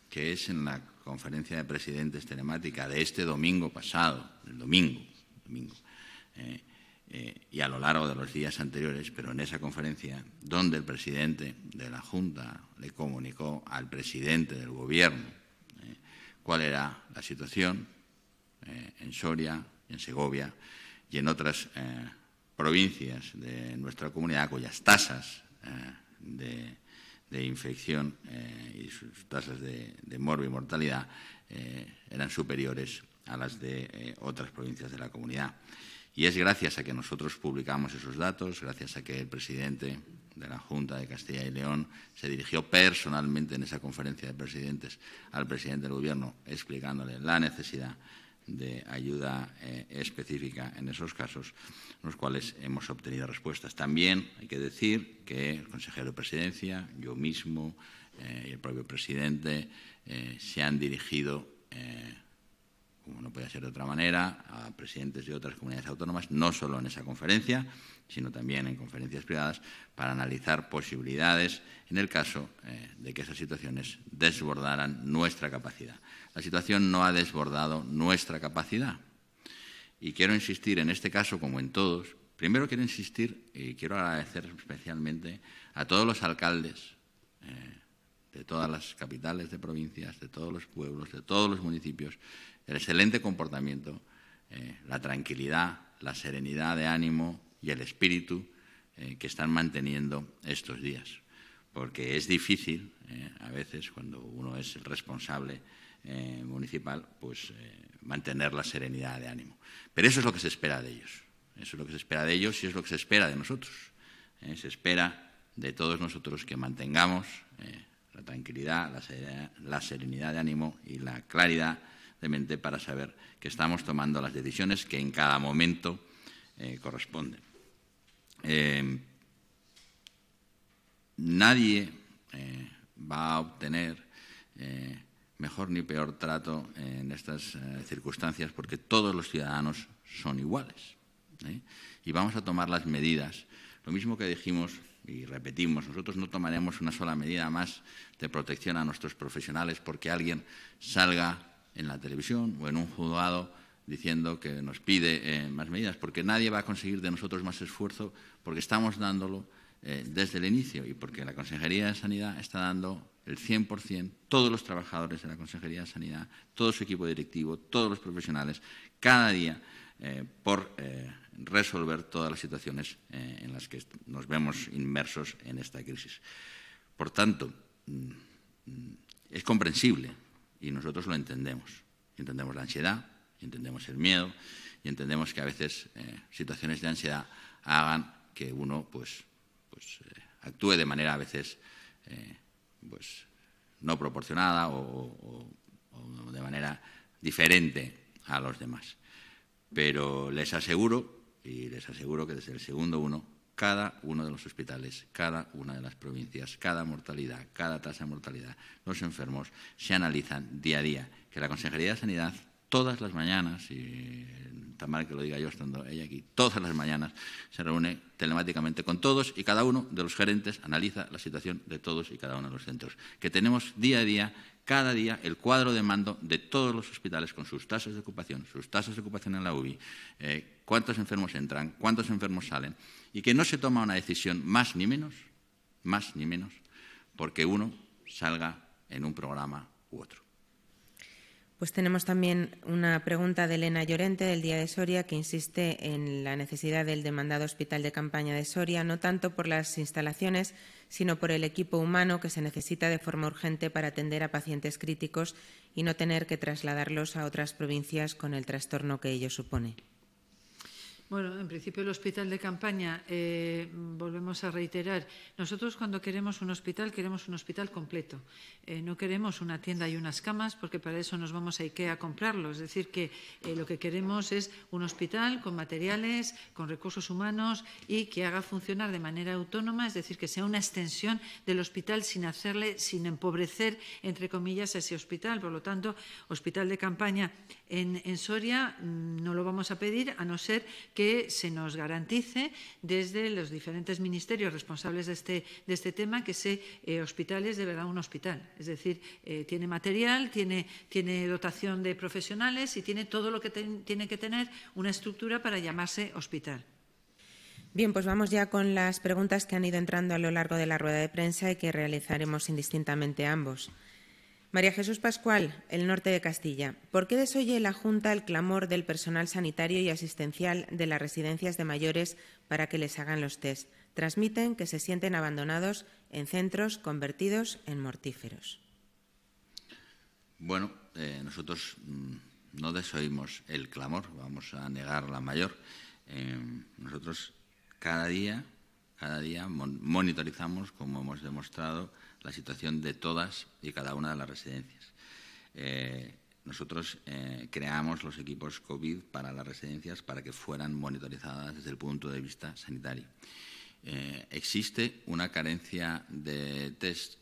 que es en la conferencia de presidentes telemática de este domingo pasado, el domingo, eh, eh, y a lo largo de los días anteriores, pero en esa conferencia donde el presidente de la Junta le comunicó al presidente del Gobierno eh, cuál era la situación en Soria, en Segovia y en otras provincias de nuestra comunidad cuyas tasas de de infección eh, y sus tasas de, morbo y mortalidad eh, eran superiores a las de eh, otras provincias de la comunidad. Y es gracias a que nosotros publicamos esos datos, gracias a que el presidente de la Junta de Castilla y León se dirigió personalmente en esa conferencia de presidentes al presidente del Gobierno explicándole la necesidad de ayuda eh, específica en esos casos, en los cuales hemos obtenido respuestas. También hay que decir que el consejero de presidencia, yo mismo eh, y el propio presidente eh, se han dirigido como no podía ser de otra manera, a presidentes de otras comunidades autónomas, no solo en esa conferencia, sino también en conferencias privadas, para analizar posibilidades en el caso eh, de que esas situaciones desbordaran nuestra capacidad. La situación no ha desbordado nuestra capacidad. Y quiero insistir en este caso, como en todos, primero quiero insistir y quiero agradecer especialmente a todos los alcaldes. Eh, de todas las capitales de provincias, de todos los pueblos, de todos los municipios el excelente comportamiento, eh, la tranquilidad, la serenidad de ánimo y el espíritu eh, que están manteniendo estos días. Porque es difícil, eh, a veces, cuando uno es el responsable municipal, pues mantener la serenidad de ánimo. Pero eso es lo que se espera de ellos. Eso es lo que se espera de ellos y es lo que se espera de nosotros. se espera de todos nosotros que mantengamos la tranquilidad, la la serenidad de ánimo y la claridad para saber que estamos tomando las decisiones que en cada momento eh, corresponden. Em, nadie eh, va a obtener eh, mejor ni peor trato en estas circunstancias porque todos los ciudadanos son iguales. Y vamos a tomar las medidas. Lo mismo que dijimos y repetimos, nosotros no tomaremos una sola medida más de protección a nuestros profesionales porque alguien salga en la televisión o en un juzgado diciendo que nos pide eh, más medidas, porque nadie va a conseguir de nosotros más esfuerzo porque estamos dándolo eh, desde el inicio y porque la Consejería de Sanidad está dando el 100%, todos los trabajadores de la Consejería de Sanidad, todo su equipo directivo, todos los profesionales, cada día eh, por resolver todas las situaciones en las que nos vemos inmersos en esta crisis. Por tanto, mm, mm, es comprensible y nosotros lo entendemos. entendemos la ansiedad, entendemos el miedo, y entendemos que a veces eh, situaciones de ansiedad hagan que uno pues, pues eh, actúe de manera a veces eh, pues, no proporcionada o de manera diferente a los demás. Pero les aseguro, y les aseguro que desde el segundo uno, cada uno de los hospitales, cada una de las provincias, cada mortalidad, cada tasa de mortalidad, los enfermos, se analizan día a día. Que la Consejería de Sanidad, todas las mañanas, y eh, tan mal que lo diga yo estando ella aquí, todas las mañanas se reúne telemáticamente con todos y cada uno de los gerentes, analiza la situación de todos y cada uno de los centros. Que tenemos día a día cada día el cuadro de mando de todos los hospitales con sus tasas de ocupación, sus tasas de ocupación en la UBI, eh, cuántos enfermos entran, cuántos enfermos salen y que no se toma una decisión más ni menos, más ni menos, porque uno salga en un programa u otro. Pues tenemos también una pregunta de Elena Llorente del Día de Soria que insiste en la necesidad del demandado hospital de campaña de Soria, no tanto por las instalaciones, sino por el equipo humano que se necesita de forma urgente para atender a pacientes críticos y no tener que trasladarlos a otras provincias con el trastorno que ello supone. Bueno, en principio el hospital de campaña, eh, volvemos a reiterar, nosotros cuando queremos un hospital, queremos un hospital completo. Eh, no queremos una tienda y unas camas, porque para eso nos vamos a IKEA a comprarlo. Es decir, que eh, lo que queremos es un hospital con materiales, con recursos humanos y que haga funcionar de manera autónoma, es decir, que sea una extensión del hospital sin hacerle, sin empobrecer, entre comillas, ese hospital. Por lo tanto, hospital de campaña en, en Soria mm, no lo vamos a pedir, a no ser que se nos garantice desde los diferentes ministerios responsables de este, de este tema que ese eh, hospital es de verdad un hospital. Es decir, eh, tiene material, tiene, dotación de profesionales y tiene todo lo que tiene que tener una estructura para llamarse hospital. Bien, pues vamos ya con las preguntas que han ido entrando a lo largo de la rueda de prensa y que realizaremos indistintamente ambos. María Jesús Pascual, El Norte de Castilla. ¿Por qué desoye la Junta el clamor del personal sanitario y asistencial de las residencias de mayores para que les hagan los test? Transmiten que se sienten abandonados en centros convertidos en mortíferos. Bueno, eh, nosotros mm, no desoímos el clamor, vamos a negar la mayor. Em, nosotros cada día, cada día monitorizamos, como hemos demostrado, la situación de todas y cada una de las residencias. Eh, nosotros eh, creamos los equipos COVID para las residencias para que fueran monitorizadas desde el punto de vista sanitario. Eh, ¿Existe una carencia de test?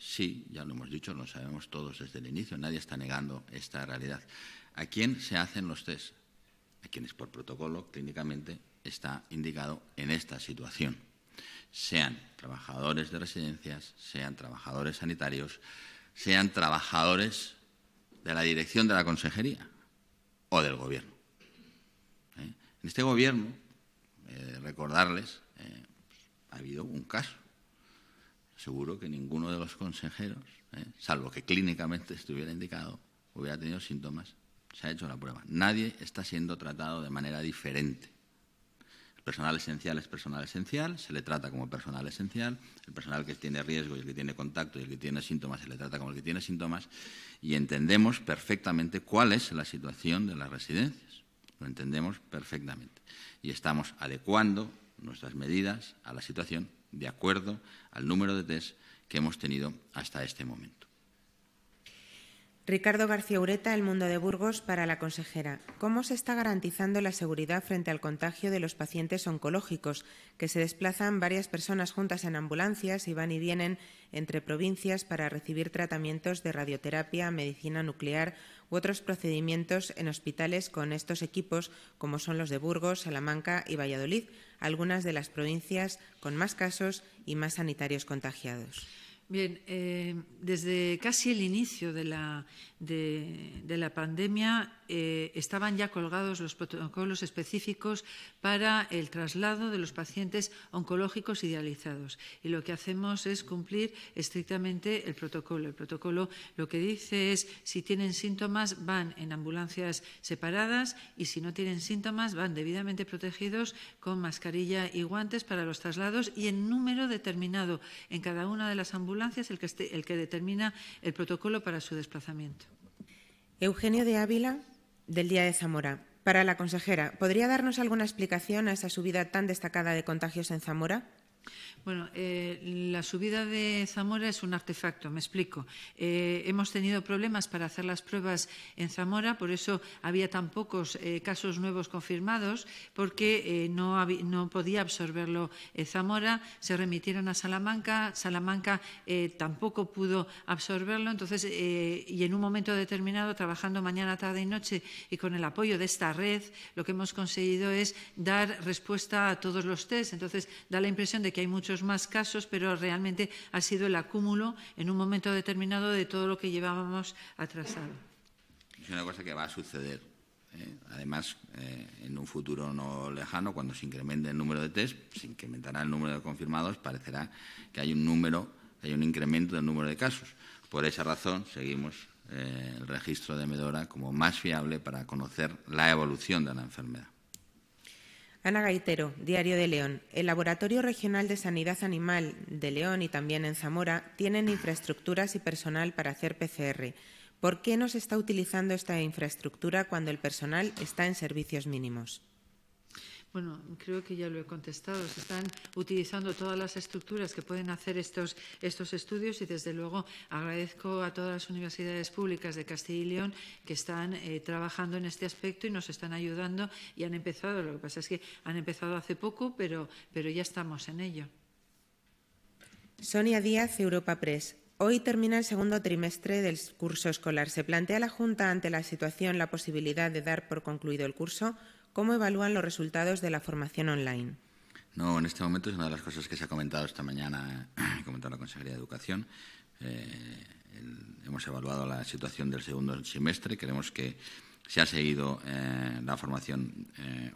sí, ya lo hemos dicho, lo sabemos todos desde el inicio, nadie está negando esta realidad. ¿A quién se hacen los test? A quienes por protocolo clínicamente está indicado en esta situación sean trabajadores de residencias, sean trabajadores sanitarios, sean trabajadores de la dirección de la consejería o del gobierno. ¿Eh? En este gobierno, eh, recordarles, eh, ha habido un caso. Seguro que ninguno de los consejeros, salvo que clínicamente estuviera indicado, hubiera tenido síntomas. Se ha hecho la prueba. Nadie está siendo tratado de manera diferente personal esencial es personal esencial, se le trata como personal esencial, el personal que tiene riesgo y el que tiene contacto y el que tiene síntomas se le trata como el que tiene síntomas y entendemos perfectamente cuál es la situación de las residencias, lo entendemos perfectamente y estamos adecuando nuestras medidas a la situación de acuerdo al número de test que hemos tenido hasta este momento. Ricardo García Ureta, El Mundo de Burgos, para la consejera. ¿Cómo se está garantizando la seguridad frente al contagio de los pacientes oncológicos, que se desplazan varias personas juntas en ambulancias y van y vienen entre provincias para recibir tratamientos de radioterapia, medicina nuclear u otros procedimientos en hospitales con estos equipos, como son los de Burgos, Salamanca y Valladolid, algunas de las provincias con más casos y más sanitarios contagiados? Bien, eh, desde casi el inicio de la, de, de la pandemia eh, estaban ya colgados los protocolos específicos para el traslado de los pacientes oncológicos idealizados. Y lo que hacemos es cumplir estrictamente el protocolo. El protocolo lo que dice es si tienen síntomas van en ambulancias separadas y si no tienen síntomas van debidamente protegidos con mascarilla y guantes para los traslados y en número determinado en cada una de las ambulancias el que, el que determina el protocolo para su desplazamiento. Eugenio de Ávila, del Día de Zamora. Para la consejera, ¿podría darnos alguna explicación a esa subida tan destacada de contagios en Zamora? Bueno, eh, la subida de Zamora es un artefacto, me explico. Eh, hemos tenido problemas para hacer las pruebas en Zamora, por eso había tan pocos eh, casos nuevos confirmados, porque eh, no, no, podía absorberlo Zamora, se remitieron a Salamanca, Salamanca tampoco pudo absorberlo, entonces, y en un momento determinado, trabajando mañana, tarde y noche y con el apoyo de esta red, lo que hemos conseguido es dar respuesta a todos los test, entonces da la impresión de que hay muchos más casos, pero realmente ha sido el acúmulo en un momento determinado de todo lo que llevábamos atrasado. Es una cosa que va a suceder. ¿eh? Además, eh, en un futuro no lejano, cuando se incremente el número de test, se incrementará el número de confirmados, parecerá que hay un número, hay un incremento del número de casos. Por esa razón, seguimos eh, el registro de Medora como más fiable para conocer la evolución de la enfermedad. Ana Gaitero, Diario de León. El Laboratorio Regional de Sanidad Animal de León y también en Zamora tienen infraestructuras y personal para hacer PCR. ¿Por qué no se está utilizando esta infraestructura cuando el personal está en servicios mínimos? Bueno, creo que ya lo he contestado. Se están utilizando todas las estructuras que pueden hacer estos, estos estudios y, desde luego, agradezco a todas las universidades públicas de Castilla y León que están eh, trabajando en este aspecto y nos están ayudando y han empezado. Lo que pasa es que han empezado hace poco, pero, pero ya estamos en ello. Sonia Díaz, Europa Press. Hoy termina el segundo trimestre del curso escolar. ¿Se plantea la Junta ante la situación la posibilidad de dar por concluido el curso? ¿Cómo evalúan los resultados de la formación online? No, en este momento es una de las cosas que se ha comentado esta mañana, ha eh, *clears throat* comentado la Consejería de Educación. Eh, hemos evaluado la situación del segundo semestre. Creemos que se ha seguido eh, la formación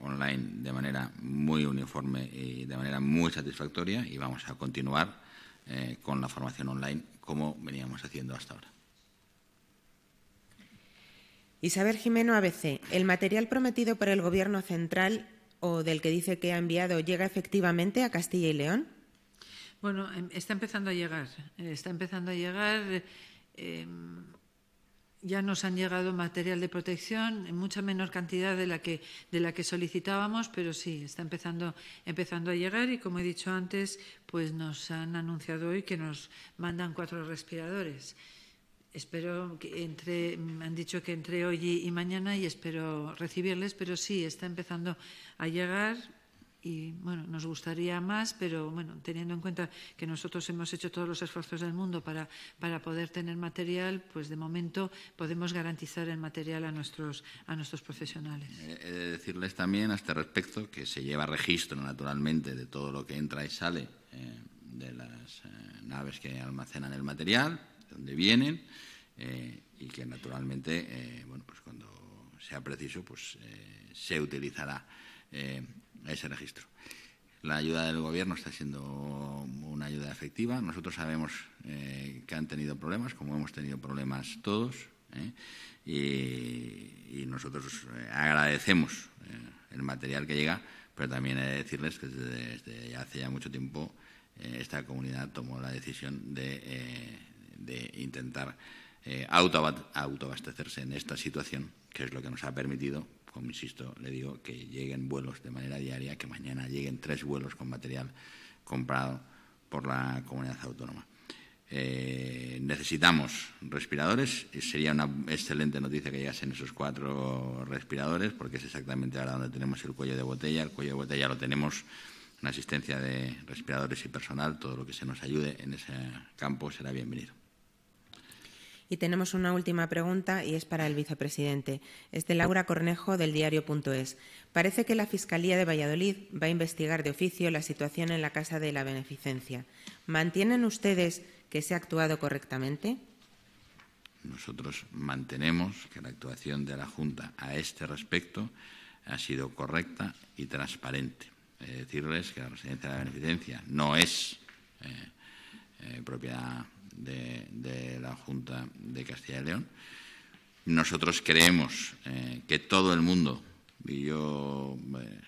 online de manera muy uniforme y de manera muy satisfactoria y vamos a continuar con la formación online como veníamos haciendo hasta ahora. Isabel Jimeno, ABC. ¿El material prometido por el Gobierno central o del que dice que ha enviado llega efectivamente a Castilla y León? Bueno, em, está empezando a llegar. Eh, está empezando a llegar. Em, ya nos han llegado material de protección en mucha menor cantidad de la que, de la que solicitábamos, pero sí, está empezando, empezando a llegar y, como he dicho antes, pues nos han anunciado hoy que nos mandan cuatro respiradores. Espero que entre, han dicho que entre hoy y mañana y espero recibirles, pero sí, está empezando a llegar y bueno, nos gustaría más, pero bueno, teniendo en cuenta que nosotros hemos hecho todos los esfuerzos del mundo para, para poder tener material, pues de momento podemos garantizar el material a nuestros, a nuestros profesionales. Eh, he de decirles también a este respecto que se lleva registro naturalmente de todo lo que entra y sale eh, de las eh, naves que almacenan el material donde vienen eh, y que naturalmente, eh, bueno, pues cuando sea preciso, pues eh, se utilizará ese registro. La ayuda del Gobierno está siendo una ayuda efectiva. Nosotros sabemos que han tenido problemas, como hemos tenido problemas todos, y, nosotros agradecemos el material que llega, pero también he de decirles que desde, desde hace ya mucho tiempo esta comunidad tomó la decisión de de intentar eh, autoabastecerse en esta situación, que es lo que nos ha permitido, como insisto, le digo, que lleguen vuelos de manera diaria, que mañana lleguen tres vuelos con material comprado por la comunidad autónoma. Eh, necesitamos respiradores. Sería una excelente noticia que llegasen esos cuatro respiradores, porque es exactamente ahora donde tenemos el cuello de botella. El cuello de botella lo tenemos en asistencia de respiradores y personal. Todo lo que se nos ayude en ese campo será bienvenido. Y tenemos una última pregunta y es para el vicepresidente. Es de Laura Cornejo del diario.es. Parece que la Fiscalía de Valladolid va a investigar de oficio la situación en la Casa de la Beneficencia. ¿Mantienen ustedes que se ha actuado correctamente? Nosotros mantenemos que la actuación de la Junta a este respecto ha sido correcta y transparente. decirles que la residencia de la beneficencia no es eh, eh propiedad de, la Junta de Castilla y León. Nosotros creemos eh, que todo el mundo, y yo eh,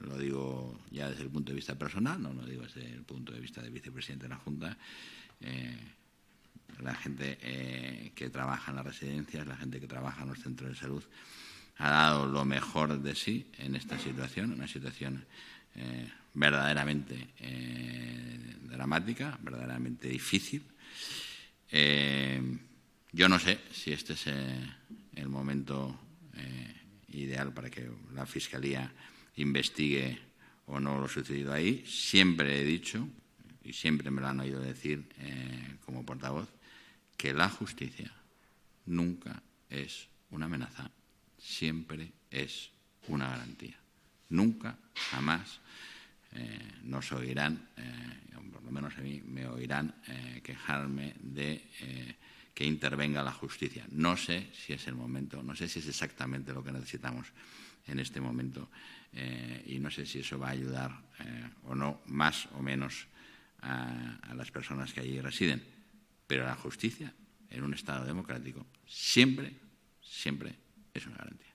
lo digo ya desde el punto de vista personal, no lo digo desde el punto de vista del vicepresidente de la Junta, eh, la gente que trabaja en las residencias, la gente que trabaja en los centros de salud, ha dado lo mejor de sí en esta situación, una situación verdaderamente dramática, verdaderamente difícil, eh, yo no sé si este es eh, el momento eh, ideal para que la Fiscalía investigue o no lo sucedido ahí. Siempre he dicho, y siempre me lo han oído decir como portavoz, que la justicia nunca es una amenaza, siempre es una garantía. Nunca, jamás eh, no nos oirán, eh, por lo menos a mí me oirán eh, quejarme de que intervenga la justicia. No sé si es el momento, no sé si es exactamente lo que necesitamos en este momento y no sé si eso va a ayudar o no, más o menos, a, a las personas que allí residen. Pero la justicia en un Estado democrático siempre, siempre es una garantía.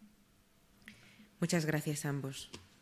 Muchas gracias a ambos.